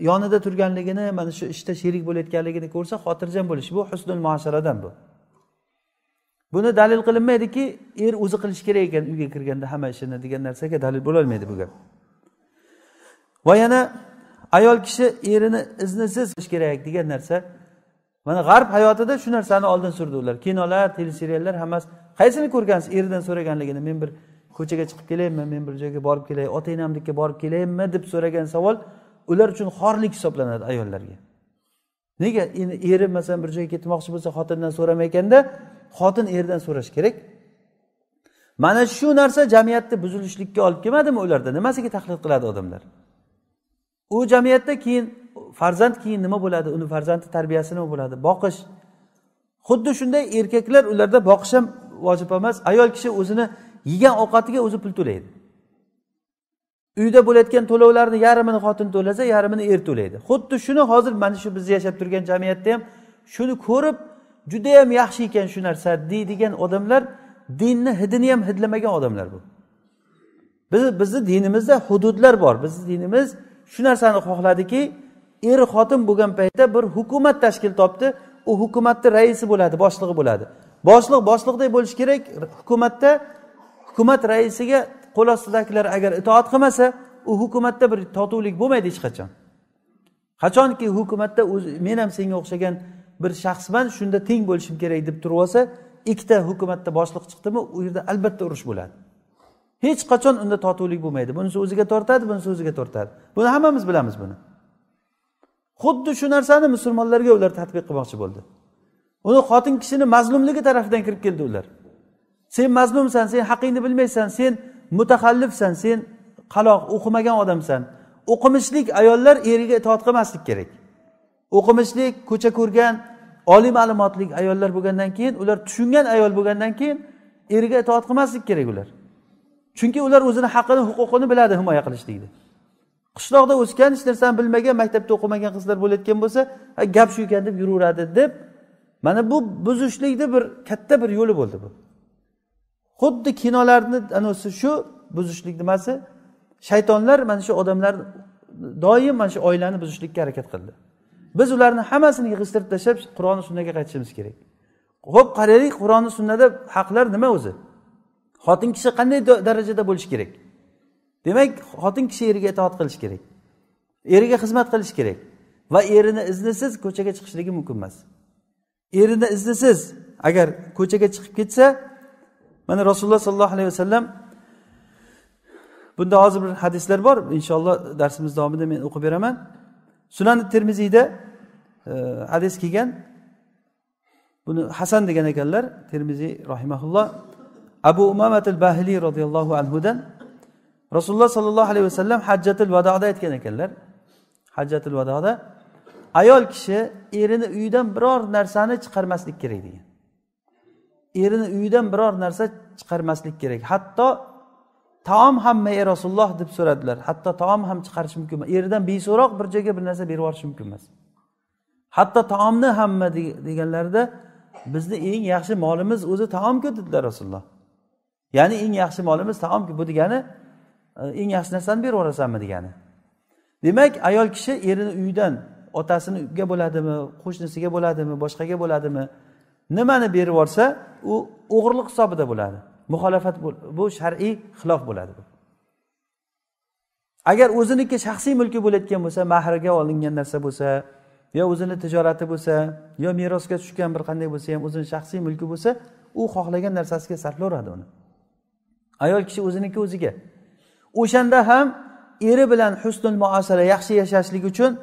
S1: yonida turganligini mana shu ishda işte sherik bo'layotganligini ko'rsa xotirjam bo'lish bu husnul muasharadan bu buni dalil qilinmaydiki er o'zi qilishi kerak ekan uyga kirganda hamma ishini degan narsaga dalil bo'lolmaydi bu gap va yana ayol kishi erini iznisiz qilish kerak degan narsa mana g'arb hayotida shu narsani oldin surdi ular kinolar teleseriallar hammasi qaysini ko'rgansiz eridan so'raganligini men bir ko'chaga chiqib kelaymi men bir joyga borib kelay ota enamnikiga borib kelaymi deb so'ragan savol ular uchun xorlik hisoblanadi ayollarga nega endi eri masalan bir joyga ketmoqchi bo'lsa xotindan so'ramayotganda xotin erdan so'rashi kerak mana shu narsa jamiyatni buzilishlikka olib kelmadimi ularda nimasiga taqlid qiladi odamlar u jamiyatda keyin farzand keyin nima bo'ladi uni farzandi tarbiyasi nima bo'ladi boqish xuddi shunday erkaklar ularda boqish ham vojib emas ayol kishi o'zini yegan ovqatiga o'zi pul to'laydi uyda bo'layotgan to'lovlarni yarmini xotin to'lasa yarmini er to'laydi xuddi shuni hozir mana shu biz yashab turgan jamiyatda ham shuni ko'rib judayam yaxshi ekan shu narsa deydigan odamlar dinni hidini ham hidlamagan odamlar bu biz bizni dinimizda hududlar bor bizni dinimiz shu narsani xohladiki er xotin bo'lgan paytda bir hukumat tashkil topdi u hukumatni raisi bo'ladi boshlig'i bo'ladi boshliq boshliqday bo'lishi kerak hukumatda hukumat raisiga qo'l ostidagilar agar itoat qilmasa u hukumatda bir totuvlik bo'lmaydi hech qachon qachonki hukumatda o'zi men ham senga o'xshagan bir shaxsman shunda teng bo'lishim kerak deb turib olsa ikkita hukumatda boshliq chiqdimi u yerda albatta urush bo'ladi hech qachon unda totuvlik bo'lmaydi bunisi o'ziga tortadi bunisi o'ziga tortadi buni hammamiz bilamiz buni xuddi shu narsani musulmonlarga ular tadbiq qilmoqchi bo'ldi uni xotin kishini mazlumligi tarafidan kirib keldi ular sen mazlumsan sen haqingni bilmaysan sen mutahallifsan sen qaloq o'qimagan odamsan o'qimishlik ayollar eriga itoat qilmaslik kerak o'qimishlik ko'cha ko'rgan oliy ma'lumotli ayollar bo'lgandan keyin ular tushungan ayol bo'lgandan keyin eriga itoat qilmaslik kerak ular chunki ular o'zini haqqini huquqini biladi himoya qilishlikni qishloqda o'sgan hech narsani bilmagan maktabda o'qimagan qizlar bo'layotgan bo'lsa gap shu ekan deb yuraveradi deb mana bu buzishlikni bir katta bir yo'li bo'ldi bu xuddi kinolarni anavisi shu buzishlik nimasi shaytonlar mana shu odamlar doim mana shu oilani buzishlikka harakat qildi biz ularni hammasini yig'ishtirib tashlab qur'oni sunnaga qaytishimiz kerak ho'p qaraylik qur'oni sunnada haqlar nima o'zi xotin kishi qanday darajada bo'lishi kerak demak xotin kishi eriga itoat qilishi kerak eriga xizmat qilishi kerak va erini iznisiz ko'chaga chiqishligi mumkin emas erini iznisiz agar ko'chaga chiqib ketsa mana rasululloh sollallohu alayhi vasallam bunda hozir bir hadislar bor inshaalloh darsimiz davomida men o'qib beraman sunani termiziyda e, hadis kelgan buni hasan degan ekanlar termiziy rahimaulloh abu umamatil bahliy roziyallohu anhudan rasululloh sollallohu alayhi vasallam hajjatil vadoda aytgan ekanlar hajjatil vadoda ayol kishi erini uyidan biror narsani chiqarmaslik kerak degan erini uyidan biror narsa chiqarmaslik kerak hatto taom hamma ey rasululloh deb so'radilar hatto taom ham chiqarish mumkin emas eridan beso'roq bir joyga bir narsa berib yuborish mumkin emas hatto taomni hamma deganlarida bizni eng yaxshi molimiz o'zi taomku dedilar rasululloh ya'ni eng yaxshi molimiz taomku bu degani Э, eng yaxshi narsani berib yuborasanmi degani demak ayol kishi erini uyidan otasiniga bo'ladimi qo'shnisiga bo'ladimi boshqaga bo'ladimi nimani berib yuborsa u o'g'irlik hisobida bo'ladi muxolafat bu shar'iy xilof bo'ladi bu agar o'ziniki shaxsiy mulki bo'layotgan bo'lsa mahriga olingan narsa bo'lsa yo o'zini tijorati bo'lsa yo merosga tushgan bir qanday bo'lsa ham o'zini shaxsiy mulki bo'lsa u xohlagan narsasiga sarflayveradi uni ayol kishi o'ziniki o'ziga o'shanda ham eri bilan husnul muosara yaxshi yashashlik uchun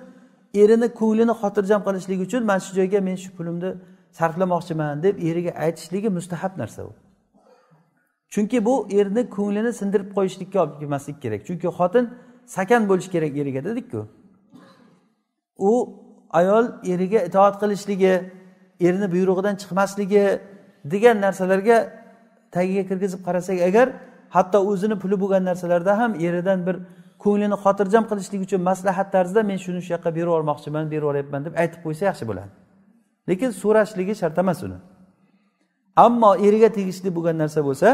S1: erini ko'nglini xotirjam qilishlik uchun mana shu joyga men shu pulimni sarflamoqchiman deb eriga aytishligi mustahab narsa u chunki bu erni ko'nglini sindirib qo'yishlikka olib kelmaslik kerak chunki xotin sakan bo'lishi kerak eriga dedikku u ayol eriga itoat qilishligi erini buyrug'idan chiqmasligi degan narsalarga tagiga kirgizib qarasak agar hatto o'zini puli bo'lgan narsalarda ham eridan bir ko'nglini xotirjam qilishlik uchun maslahat tarzida men shuni shu yoqqa berib yubormoqchiman berib yuboryapman deb aytib qo'ysa yaxshi bo'ladi lekin so'rashligi shart emas uni ammo eriga tegishli bo'lgan narsa bo'lsa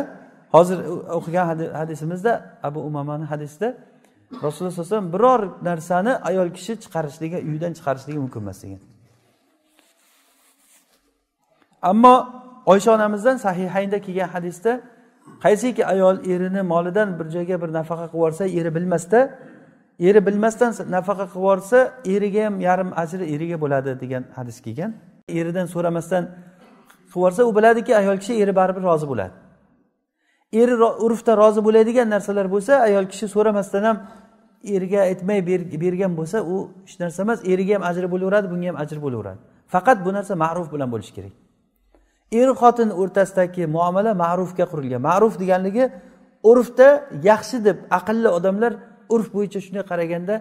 S1: hozir o'qigan hadisimizda abu umamani hadisida rasululloh sallallohu alayhi vasallam biror narsani ayol kishi chiqarishligi uydan chiqarishligi mumkin emas degan ammo oysha onamizdan sahihaynda kelgan hadisda qaysiki ayol erini molidan bir joyga bir nafaqa qilib yuborsa eri bilmasda eri bilmasdan nafaqa qilib yuborsa eriga ham yarim ajri eriga bo'ladi degan hadis kelgan eridan so'ramasdan qilib yuborsa u biladiki ayol kishi eri baribir rozi bo'ladi eri urfda rozi bo'ladigan narsalar bo'lsa ayol kishi so'ramasdan ham eriga aytmay bergan bo'lsa u hech narsa emas eriga ham ajri bo'laveradi bunga ham ajr bo'laveradi faqat bu narsa ma'ruf bilan bo'lishi kerak er xotin o'rtasidagi muomala ma'rufga qurilgan ma'ruf deganligi urfda yaxshi deb aqlli odamlar urf bo'yicha shunday qaraganda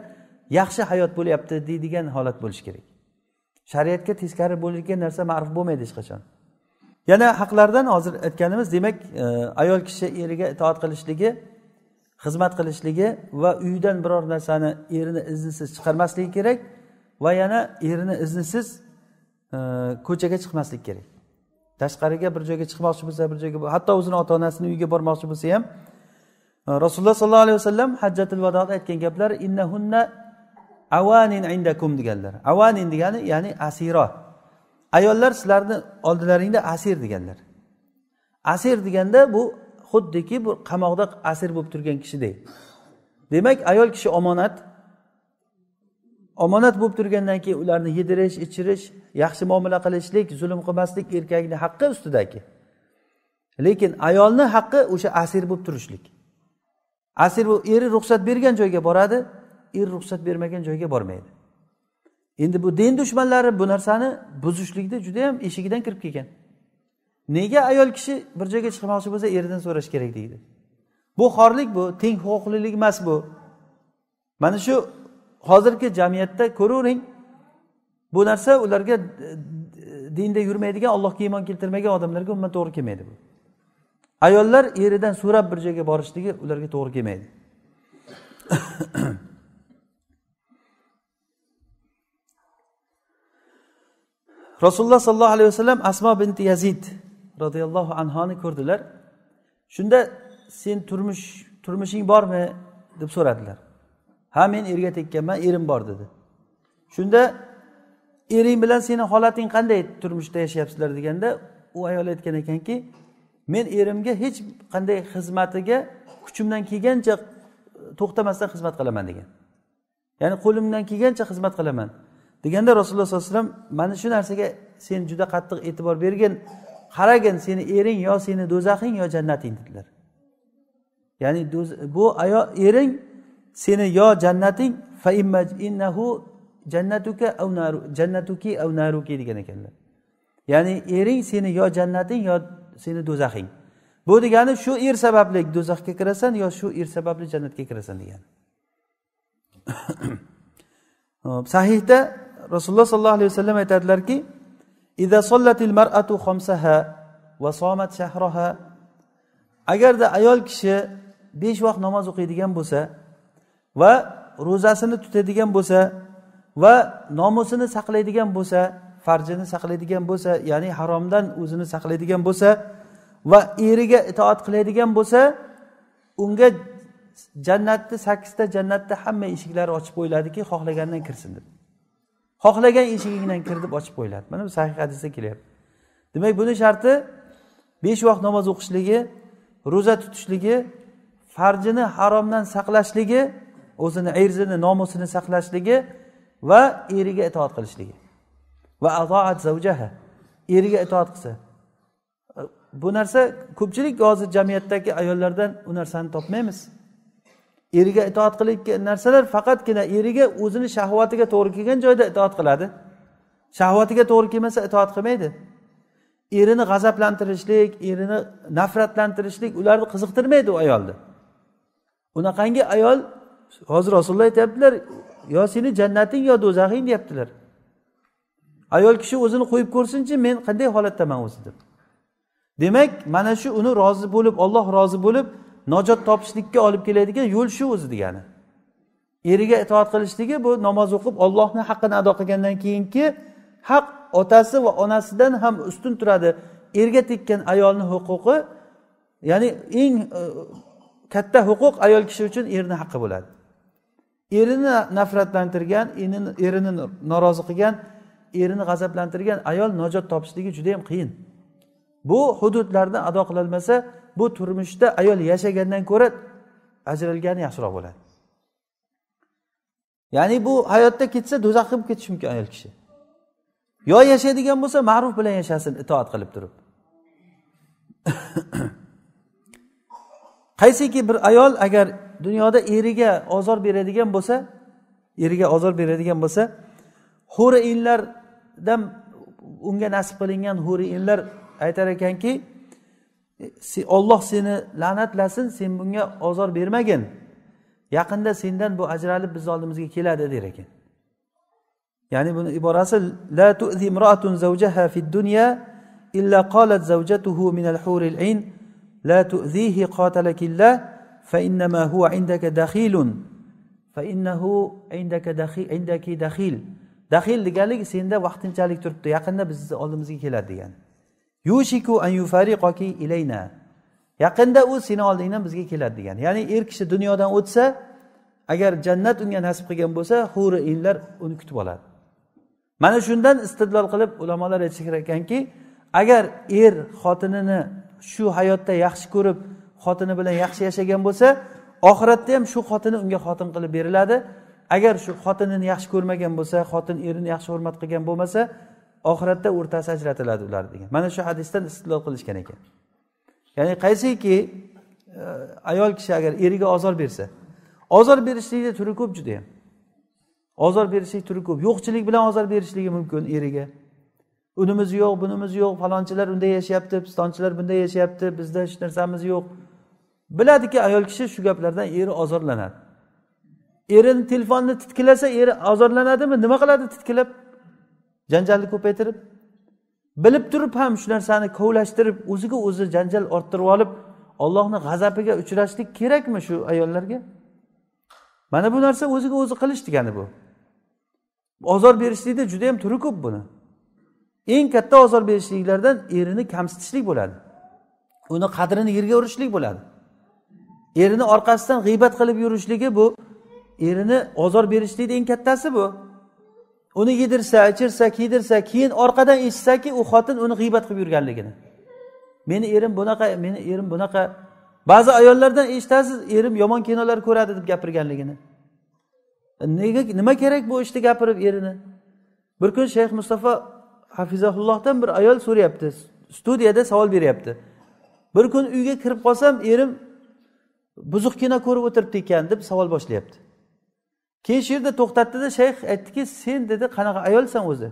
S1: yaxshi hayot bo'lyapti deydigan holat bo'lishi kerak shariatga teskari bo'lgan narsa ma'ruf bo'lmaydi hech qachon yana haqlardan hozir aytganimiz demak e, ayol kishi eriga itoat qilishligi xizmat qilishligi va uydan biror narsani erini iznisiz chiqarmasligi kerak va yana erini iznisiz e, ko'chaga chiqmaslik kerak tashqariga bir joyga chiqmoqchi bo'lsa bir joyga hatto o'zini ota onasini uyiga bormoqchi bo'lsa ham e, rasululloh sollallohu alayhi vasallam hajjatil vadoda aytgan gaplar innahunna avanin indakum deganlar avanin degani ya'ni asiro ayollar sizlarni oldilaringda asir deganlar asir deganda bu xuddiki bu qamoqda asir bo'lib turgan kishidek demak ayol kishi omonat omonat bo'lib turgandan keyin ularni yedirish ichirish yaxshi muomala qilishlik zulm qilmaslik erkakni haqqi ustidagi lekin ayolni haqqi o'sha asir bo'lib turishlik asir eri ruxsat bergan joyga boradi er ruxsat bermagan joyga bormaydi endi bu din dushmanlari bu narsani buzishlikni judayam eshigidan kirib kelgan nega ayol kishi bir joyga chiqmoqchi bo'lsa eridan so'rash kerak deydi bu xorlik bu teng huquqlilik emas bu mana shu hozirgi jamiyatda ko'ravering bu narsa ularga dinda yurmaydigan allohga iymon keltirmagan odamlarga umuman to'g'ri kelmaydi bu ayollar eridan so'rab bir joyga borishligi ularga to'g'ri kelmaydi rasululloh sollallohu alayhi vasallam asmo binti yazid roziyallohu anhoni ko'rdilar shunda sen turmush turmushing bormi deb so'radilar ha men erga tekkanman erim bor dedi shunda ering bilan seni holating qanday turmushda yashayapsizlar deganda u ayol aytgan ekanki men erimga hech qanday xizmatiga kuchimdan kelgancha e, to'xtamasdan xizmat qilaman degan ya'ni qo'limdan kelgancha xizmat qilaman deganda rasululloh sollallohu alayhi vasallam mana shu narsaga sen juda qattiq e'tibor bergin qaragin seni ering yo seni do'zaxing yo jannating dedilar ya'ni bu ayol ering seni yo jannating innahu jannatuka jannatuki avnaruki degan ekanlar ya'ni ering seni yo jannating yo seni do'zaxing bu degani shu er sababli do'zaxga kirasan yo shu er sababli jannatga kirasan degani sahihda rasululloh sollallohu alayhi vasallam aytadilarki agarda ayol kishi besh vaqt namoz o'qiydigan bo'lsa va ro'zasini tutadigan bo'lsa va nomusini saqlaydigan bo'lsa farjini saqlaydigan bo'lsa ya'ni haromdan o'zini saqlaydigan bo'lsa va eriga itoat qiladigan bo'lsa unga jannatni sakkizta jannatni hamma eshiklari ochib qo'yiladiki xohlagandan kirsin deb xohlagan eshigingdan kir deb ochib qo'yiladi mana bu sahih hadisda kelyapti demak buni sharti besh vaqt namoz o'qishligi ro'za tutishligi farjini haromdan saqlashligi o'zini irzini nomusini saqlashligi va eriga itoat qilishligi va atoat zavjaha eriga itoat qilsa bu narsa ko'pchilik hozir jamiyatdagi ayollardan u narsani topmaymiz eriga itoat qilayotgan narsalar faqatgina eriga o'zini shahvatiga to'g'ri kelgan joyda itoat qiladi shahvatiga to'g'ri kelmasa itoat qilmaydi erini g'azablantirishlik erini nafratlantirishlik ularni qiziqtirmaydi u ayolni unaqangi ayol hozir rasululloh aytyaptilar yo seni jannating yo do'zaxing deyaptilar ayol kishi o'zini qo'yib ko'rsinchi men qanday holatdaman o'zi deb demak mana shu uni rozi bo'lib olloh rozi bo'lib najot topishlikka olib keladigan yo'l shu o'zi degani eriga itoat qilishligi bu namoz o'qib ollohni haqqini ado qilgandan keyingi haq otasi va onasidan ham ustun turadi erga tekkan ayolni huquqi ya'ni eng e, katta huquq ayol kishi uchun erni haqqi bo'ladi erini nafratlantirgan erini norozi qilgan erini g'azablantirgan ayol nojot topishligi juda yam qiyin bu hududlarni ado qilolmasa bu turmushda ayol yashagandan ko'ra ajralgani yaxshiroq bo'ladi ya'ni bu hayotda ketsa do'zax qilib ketishi mumkin ayol kishi yo yashaydigan bo'lsa ma'ruf bilan yashasin itoat qilib turib qaysiki bir ayol agar dunyoda eriga ozor beradigan bo'lsa eriga ozor beradigan bo'lsa huri inlardan unga nasib qilingan huri inlar aytar ekanki olloh seni la'natlasin sen bunga ozor bermagin yaqinda sendan bu ajralib bizni oldimizga keladi der ekan ya'ni buni iborasi la tu'zi imroatun zawjaha fid dunya illa qalat zawjatuhu min al huril ayn la tu'zihi qatalakillah فإنما هو عندك دخيل فإنه عندك دخيل عندك دخيل دخيل deganlik senda vaqtinchalik turibdi yaqinda bizni oldimizga keladi degan yushiku an yufariqoki ilayna yaqinda u seni oldingdan bizga keladi degan ya'ni er kishi dunyodan o'tsa agar jannat unga nasib qilgan bo'lsa huri inlar uni kutib oladi mana shundan istidlol qilib ulamolar aytishar ekanki agar er xotinini shu hayotda yaxshi ko'rib xotini bilan yaxshi yashagan bo'lsa oxiratda ham shu xotini unga xotin qilib beriladi agar shu xotinini yaxshi ko'rmagan bo'lsa xotin erini yaxshi hurmat qilgan bo'lmasa oxiratda o'rtasi ajratiladi ular degan mana shu hadisdan istidlol qilishgan ekan ya'ni qaysiki e, ayol kishi agar eriga ozor bersa ozor berishlikni turi ko'p judayam ozor berishlik turi ko'p yo'qchilik bilan ozor berishligi mumkin eriga unimiz yo'q bunimiz yo'q falonchilar unday yashayapti pistonchilar bunday yashayapti bizda hech narsamiz yo'q biladiki ayol kishi shu gaplardan eri ozorlanadi erini telefonni titkilasa eri ozorlanadimi nima qiladi titkilab janjalni ko'paytirib bilib turib ham shu narsani kovlashtirib o'ziga o'zi janjal orttirib olib ollohni g'azabiga uchrashlik kerakmi shu ayollarga mana bu narsa o'ziga o'zi qilish degani bu ozor berishlikda judayam turi ko'p buni eng katta ozor berishliklardan erini kamsitishlik bo'ladi uni qadrini yerga urishlik bo'ladi erini orqasidan g'iybat qilib yurishligi bu erini ozor berishlikni eng kattasi bu uni yedirsa ichirsa kiydirsa keyin orqadan eshitsaki u xotin uni g'iybat qilib yurganligini meni erim bunaqa meni erim bunaqa ba'zi ayollardan eshitasiz erim yomon kinolar ko'radi deb gapirganligini nega nima kerak bu ishni işte gapirib erini bir kun shayx mustafa hafizaullohdan bir ayol so'rayapti studiyada savol beryapti bir kun uyga kirib qolsam erim buzuqgina ko'rib o'tiribdi ekan deb savol boshlayapti keyin shu yerda to'xtatdida shayx aytdiki sen dedi qanaqa ayolsan o'zi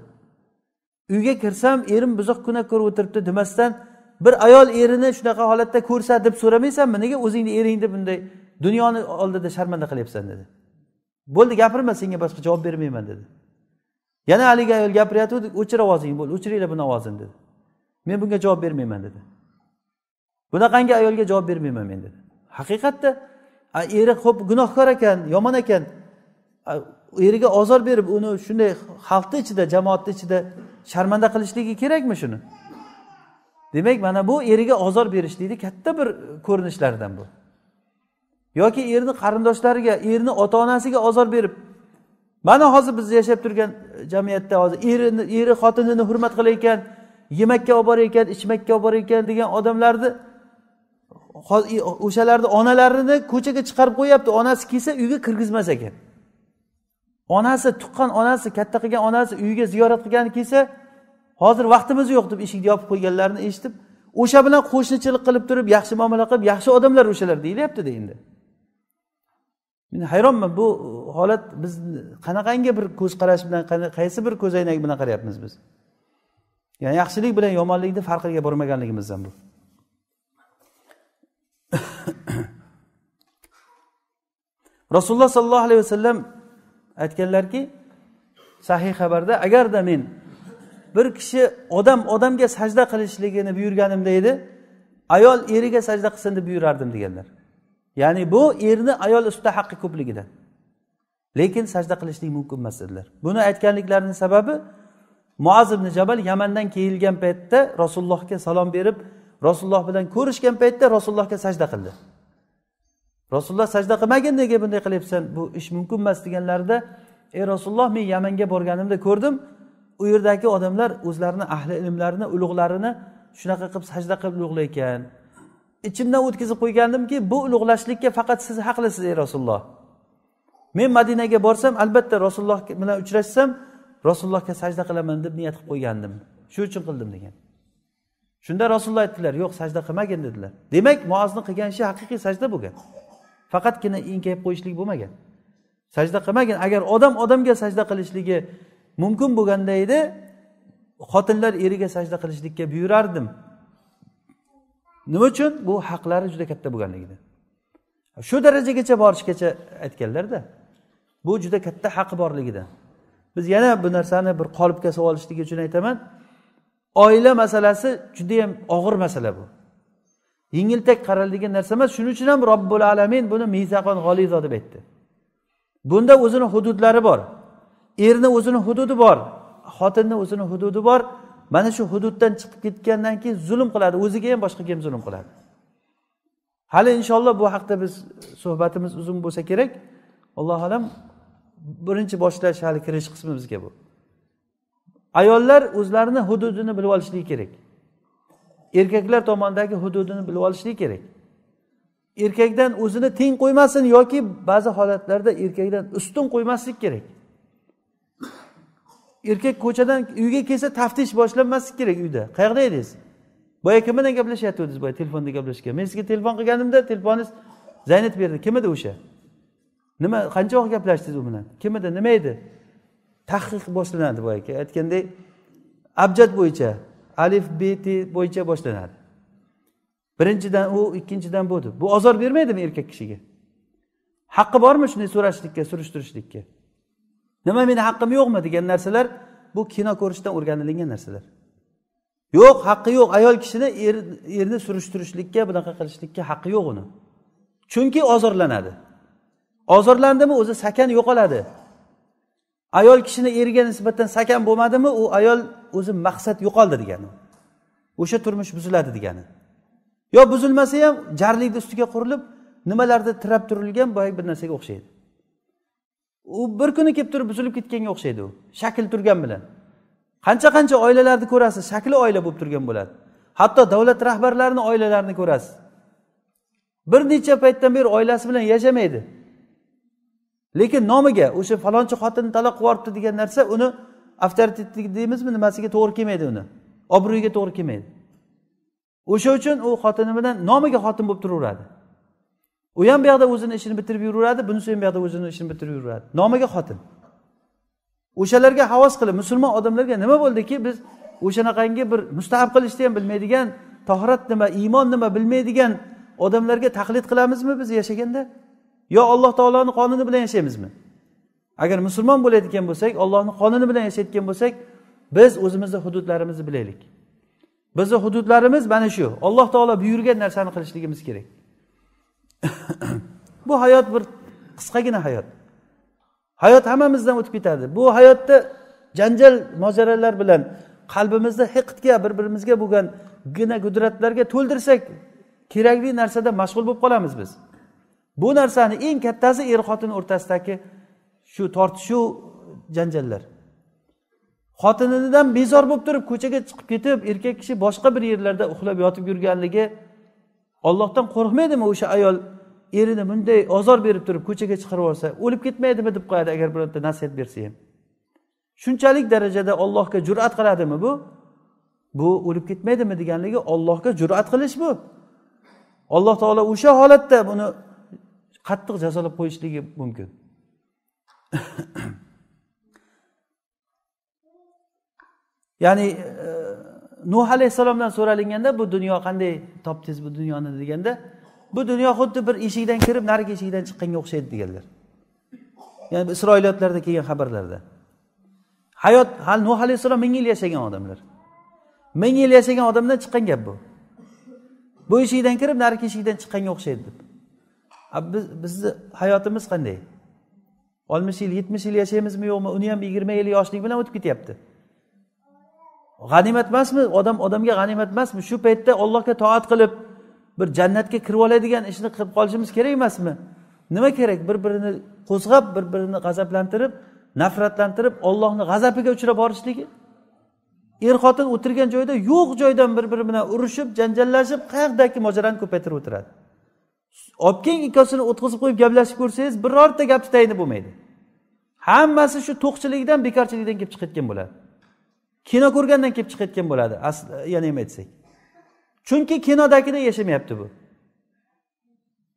S1: uyga kirsam erim buzuqgina ko'rib o'tiribdi demasdan bir ayol erini shunaqa holatda ko'rsa deb so'ramaysanmi nega o'zingni eringni bunday dunyoni oldida sharmanda qilyapsan dedi bo'ldi gapirma senga boshqa javob bermayman dedi yana haligi ayol gapiryapti o'chir ovozingni bo'ldi o'chiringlar buni ovozini dedi men bunga javob bermayman dedi bunaqangi ayolga javob bermayman men dedi haqiqatda eri ho'p gunohkor ekan yomon ekan eriga ozor berib uni shunday xalqni ichida jamoatni ichida sharmanda qilishligi kerakmi shuni demak mana bu eriga ozor berishlikni katta bir ko'rinishlaridan bu yoki erni qarindoshlariga erni ota onasiga ozor berib mana hozir biz yashab turgan e, jamiyatda hozir erini eri xotinini hurmat qilayotgan yemakka olib borayotgan ichmakka olib borayotgan degan odamlarni o'shalarni onalarini ko'chaga chiqarib qo'yyapti onasi kelsa uyga kirgizmas ekan onasi tuqqan onasi katta qilgan onasi uyiga ziyorat qilgani kelsa hozir vaqtimiz yo'q deb eshikni yopib qo'yganlarini eshitib o'sha bilan qo'shnichilik qilib turib yaxshi muomala qilib yaxshi odamlar o'shalar deyilyaptida endi men hayronman bu holat biz qanaqangi bir ko'z qarash bilan qaysi bir ko'zoynak bilan qarayapmiz biz ya'ni yaxshilik bilan yomonlikni farqiga bormaganligimizdan bu rasululloh sollallohu alayhi vasallam aytganlarki sahih xabarda agarda men bir kishi odam odamga sajda qilishligini buyurganimda edi ayol eriga sajda qilsin deb buyurardim deganlar ya'ni bu erni ayol ustida haqqi ko'pligidan lekin sajda qilishlik mumkin emas dedilar buni aytganliklarini sababi muaz ibn jabal yamandan kelgan paytda rasulullohga salom berib rasululloh bilan ko'rishgan paytda rasulullohga sajda qildi rasululloh sajda qilmagin nega bunday qilyapsan bu ish mumkin emas deganlarida ey rasululloh men yamanga borganimda ko'rdim u yerdagi odamlar o'zlarini ahli ilmlarini ulug'larini shunaqa qilib sajda qilib ulug'laykan ichimdan o'tkazib qo'ygandimki bu ulug'lashlikka faqat siz haqlisiz ey rasululloh men madinaga borsam albatta rasululloh bilan uchrashsam rasulullohga sajda qilaman deb niyat qilib qo'ygandim shu uchun qildim degan shunda rasululloh aytdilar yo'q sajda qilmagin dedilar demak muozni qilgan ishi haqiqiy sajda bo'lgan faqatgina enkayib qo'yishlik bo'lmagan sajda qilmagin agar odam odamga sajda qilishligi mumkin bo'lganda edi xotinlar eriga sajda qilishlikka buyurardim nima uchun bu haqlari juda katta bo'lganligidan shu darajagacha borishgacha aytganlarda bu juda katta haqi borligidan biz yana bu narsani bir qolipga solishlik uchun aytaman oila masalasi judayam og'ir masala bu yengiltak qaraladigan narsa emas shuning uchun ham robbul alamin buni mizaqon g'olizo deb aytdi bunda o'zini hududlari bor erni o'zini hududi bor xotinni o'zini hududi bor mana shu hududdan chiqib ketgandan keyin zulm qiladi o'ziga ham boshqaga ham zulm qiladi hali inshaalloh bu haqida biz suhbatimiz uzun bo'lsa kerak allohu alam birinchi boshlash hali kirish qismi bizga bu ayollar o'zlarini hududini bilib olishligi kerak erkaklar tomonidagi hududini bilib olishligi kerak erkakdan o'zini teng qo'ymasin yoki ba'zi holatlarda erkakdan ustun qo'ymaslik kerak erkak ko'chadan uyga kelsa taftish boshlanmasligi kerak uyda qayerda edingiz boya kim bilan gaplashyapgandingiz boya telefonda gaplashgan men sizga telefon qilganimda telefoningiz zaynat berdi kim edi o'sha nima qancha vaqt gaplashdingiz u bilan kim edi nima edi taqiq boshlanadi boyagi aytgandek abjad bo'yicha alif beti bo'yicha boshlanadi birinchidan u ikkinchidan bu deb bu ozor bermaydimi erkak kishiga haqqi bormi shunday so'rashlikka surishtirishlikka nima meni haqqim yo'qmi degan narsalar bu kino ko'rishdan o'rganilingan narsalar yo'q haqqi yo'q ayol kishini er, erni surishtirishlikka bunaqa qilishlikka haqqi yo'q uni chunki ozorlanadi ozorlandimi o'zi sakan yo'qoladi ayol kishini eriga nisbatan sakam bo'lmadimi u ayol o'zi maqsad yo'qoldi degani o'sha turmush buziladi degani yo buzilmasa ham jarlikni ustiga qurilib nimalardir tirab turilgan boyagi bir narsaga o'xshaydi u bir kuni kelib turib buzilib ketganga o'xshaydi u shakl turgan bilan qancha qancha oilalarni ko'rasiz shakli oila bo'lib turgan bo'ladi hatto davlat rahbarlarini oilalarini ko'rasiz bir necha paytdan beri oilasi bilan yashamaydi lekin nomiga o'sha falonchi xotinni taloq qilib yuboribdi degan narsa uni avtoritetlik deymizmi nimasiga to'g'ri kelmaydi uni obro'yiga to'g'ri kelmaydi o'sha uchun u xotini bilan nomiga xotin bo'lib turaveradi u ham bu o'zini ishini bitirib yuraveradi bunisi ham bu o'zini ishini bitirib yuraveradi nomiga xotin o'shalarga havas qilib musulmon odamlarga nima bo'ldiki biz o'shanaqangi bir mustahab qilishni ham bilmaydigan tohirat nima iymon nima bilmaydigan odamlarga taqlid qilamizmi biz yashaganda yo alloh taoloni qonuni bilan yashaymizmi agar musulmon bo'layotgan bo'lsak ollohni qonuni bilan yashayotgan bo'lsak biz o'zimizni hududlarimizni bilaylik bizni hududlarimiz mana shu alloh taolo buyurgan narsani qilishligimiz kerak bu hayot bir qisqagina hayot hayot hammamizdan o'tib ketadi bu hayotda janjal mojaralar bilan qalbimizni hiqitga bir birimizga bo'lgan gina gudratlarga to'ldirsak kerakli narsada mashg'ul bo'lib qolamiz biz bu narsani eng kattasi er xotin o'rtasidagi shu tortishuv janjallar xotinidan bezor bo'lib turib ko'chaga chiqib ketib erkak kishi boshqa bir yerlarda uxlab yotib yurganligi ollohdan qo'rqmaydimi o'sha ayol erini bunday ozor berib turib ko'chaga chiqarib yuborsa o'lib ketmaydimi deb qo'yadi agar birorta nasihat bersa ham shunchalik darajada ollohga jur'at qiladimi bu bu o'lib ketmaydimi deganligi ollohga jur'at qilish bu alloh taolo o'sha holatda buni qattiq jazolab qo'yishligi mumkin ya'ni e, nuh alayhissalomdan so'ralinganda bu dunyo qanday topdingiz bu dunyoni deganda bu dunyo xuddi bir eshikdan kirib narigi eshikdan chiqqanga o'xshaydi deganlar ya'ni isroiliyotlarda kelgan xabarlarda hayot hali nuh alayhissalom ming yil yashagan odamlar ming yil yashagan odamdan chiqqan gap bu bu eshikdan kirib narigi eshikdan chiqqanga o'xshaydi deb biz bizni hayotimiz qanday oltmish yil yetmish yil yashaymizmi yo'qmi uni ham yigirma yil yoshlik bilan o'tib ketyapti g'animat emasmi odam odamga g'animat emasmi shu paytda ollohga toat qilib bir jannatga kirib oladigan ishni qilib qolishimiz kerak emasmi nima kerak bir birini qo'zg'ab bir birini g'azablantirib nafratlantirib ollohni g'azabiga uchrab borishligi er xotin o'tirgan joyda yo'q joydan bir biri bilan urushib janjallashib qayerdagi mojaroni ko'paytirib o'tiradi olib keng ikkosini o'tkazib qo'yib gaplashib ko'rsangiz birorta gapni tayini bo'lmaydi hammasi shu to'qchilikdan bekorchilikdan kelib chiqayotgan bo'ladi kino ko'rgandan kelib chiqayotgan bo'ladi asli yana aytsak chunki kinodagiday yashamayapti bu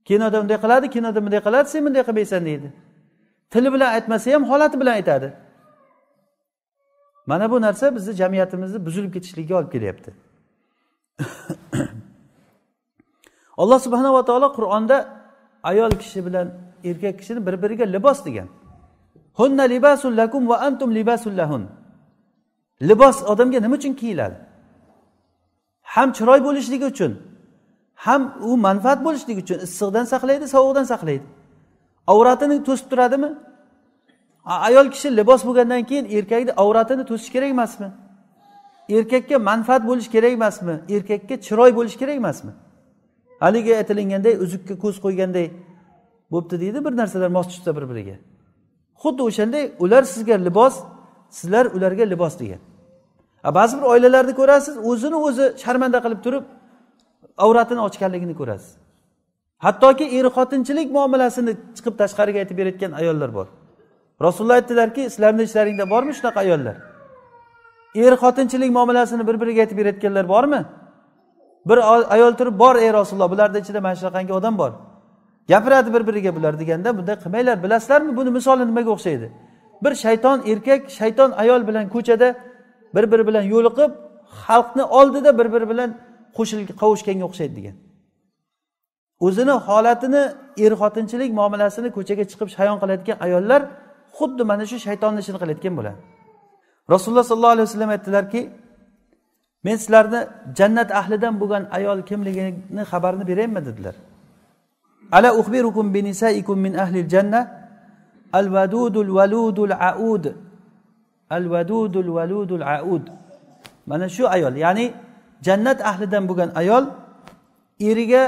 S1: kinoda unday qiladi kinoda bunday qiladi sen bunday qilmaysan deydi tili bilan aytmasa ham holati bilan aytadi mana bu narsa bizni jamiyatimizni buzilib ketishligiga olib kelyapti alloh subhanava taolo qur'onda ayol kishi bilan erkak kishini bir biriga libos degan hunna libasun lakum va antum libasun lahun libos odamga nima uchun kiyiladi ham chiroy bo'lishligi uchun ham u manfaat bo'lishligi uchun issiqdan saqlaydi sovuqdan saqlaydi avratini to'sib turadimi ayol kishi libos bo'lgandan keyin erkakni avratini to'sish kerak emasmi erkakka manfaat bo'lishi kerak emasmi erkakka chiroy bo'lishi kerak emasmi haligi aytilinganday uzukka ko'z qo'yganday bo'pti deydi bir narsalar mos tushsa bir biriga xuddi o'shanday ular sizga libos sizlar ularga libos degan ba'zi bir oilalarni ko'rasiz o'zini o'zi sharmanda qilib turib avratini ochganligini ko'rasiz hattoki er xotinchilik muomalasini chiqib tashqariga aytib berayotgan ayollar bor rasululloh aytdilarki sizlarni ichlaringda bormi shunaqa ayollar er xotinchilik muomalasini bir biriga aytib berayotganlar bormi bir ayol turib bor ey rasululloh bularni ichida mana shunaqangi odam bor gapiradi bir biriga bular deganda bunday qilmanglar bilasizlarmi buni misoli nimaga o'xshaydi bir shayton erkak shayton ayol bilan ko'chada bir biri bilan yo'liqib xalqni oldida bir biri bilan qo'shil qovushganga o'xshaydi degan o'zini holatini er xotinchilik muomalasini ko'chaga chiqib shayon qilayotgan ayollar xuddi mana shu shaytonni ishini qilayotgan bo'ladi rasululloh sollallohu alayhi vasallam aytdilarki men sizlarni jannat ahlidan bo'lgan ayol kimligini xabarini beraymi dedilar ala uxbirukum bi min ahli janna al vadudul valudul aud al vadudul valudul aud mana shu ayol ya'ni jannat ahlidan bo'lgan ayol eriga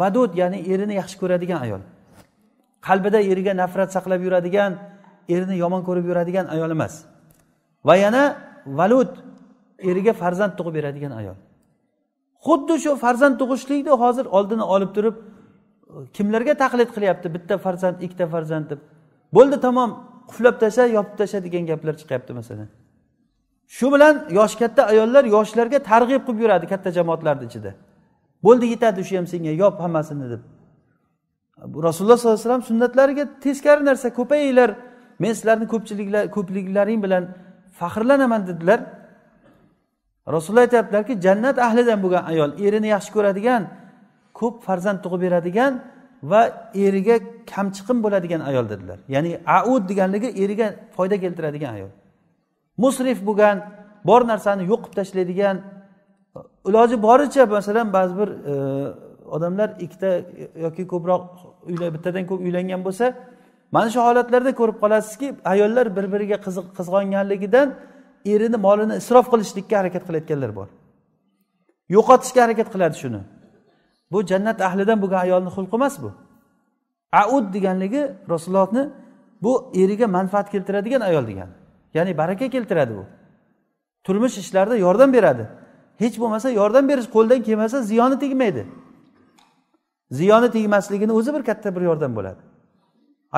S1: vadud ya'ni erini yaxshi ko'radigan ayol qalbida eriga nafrat saqlab yuradigan erini yomon ko'rib yuradigan ayol emas va yana valud eriga farzand tug'ib beradigan ayol xuddi shu farzand tug'ishlikni hozir oldini olib turib kimlarga taqlid qilyapti bitta farzand ikkita farzand deb bo'ldi tamom quflab tashla yopib tashla degan gaplar chiqyapti masalan shu bilan yoshi katta ayollar yoshlarga targ'ib qilib yuradi katta jamoatlarni ichida bo'ldi yetadi shu ham senga yop hammasini deb rasululloh sollallohu alayhi vasallam sunnatlariga teskari narsa ko'payinglar men sizlarni ko'pchiliklar ko'pliklaring bilan faxrlanaman dedilar rasululloh aytyaptilarki jannat ahlidan bo'lgan ayol erini yaxshi ko'radigan ko'p farzand tug'ib beradigan va eriga kamchiqim bo'ladigan ayol dedilar ya'ni aud deganligi eriga foyda keltiradigan ayol musrif bo'lgan bor narsani yo'q qilib tashlaydigan iloji boricha masalan ba'zi bir e, odamlar ikkita yoki ko'proq uylar bittadan ko'p uylangan bo'lsa mana shu holatlarda ko'rib qolasizki ayollar bir biriga qiziqqanganligidan erini molini isrof qilishlikka harakat qilayotganlar bor yo'qotishga harakat qiladi shuni bu jannat ahlidan bo'lgan ayolni xulqi emas bu aud deganligi rasulullohni bu eriga manfaat keltiradigan ayol degani ya'ni baraka keltiradi bu turmush ishlarida yordam beradi hech bo'lmasa yordam berish qo'ldan kelmasa ziyoni tegmaydi ziyoni tegmasligini o'zi bir katta bir yordam bo'ladi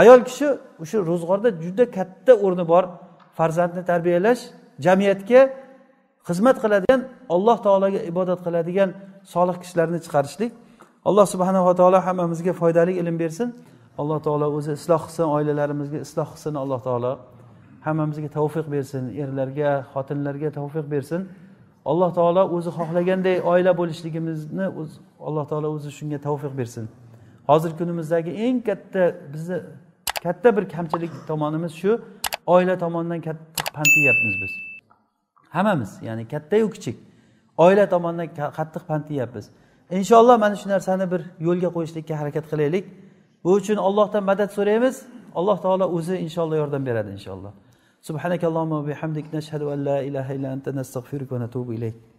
S1: ayol kishi o'sha ro'zg'orda juda katta o'rni bor farzandni tarbiyalash jamiyatga xizmat qiladigan alloh taologa ibodat qiladigan solih kishilarni chiqarishlik alloh subhanava taolo hammamizga foydali ilm bersin alloh taolo o'zi isloh qilsin oilalarimizga isloh qilsin alloh taolo hammamizga tavfiq bersin erlarga xotinlarga tavfiq bersin alloh taolo o'zi xohlaganday oila bo'lishligimizni alloh taolo o'zi shunga tavfiq bersin hozirgi kunimizdagi eng katta bizni katta bir kamchilik tomonimiz shu oila tomonidan katta pand yeyapmiz biz hammamiz ya'ni kattayu kichik oila tomonidan qattiq pand inshaalloh mana shu narsani bir yo'lga qo'yishlikka harakat qilaylik bu uchun ollohdan madad so'raymiz alloh taolo o'zi inshaalloh yordam beradi inshaalloh سبحانك اللهم وبحمدك an la ilaha illa anta أنت نستغفرك ونتوب ilayk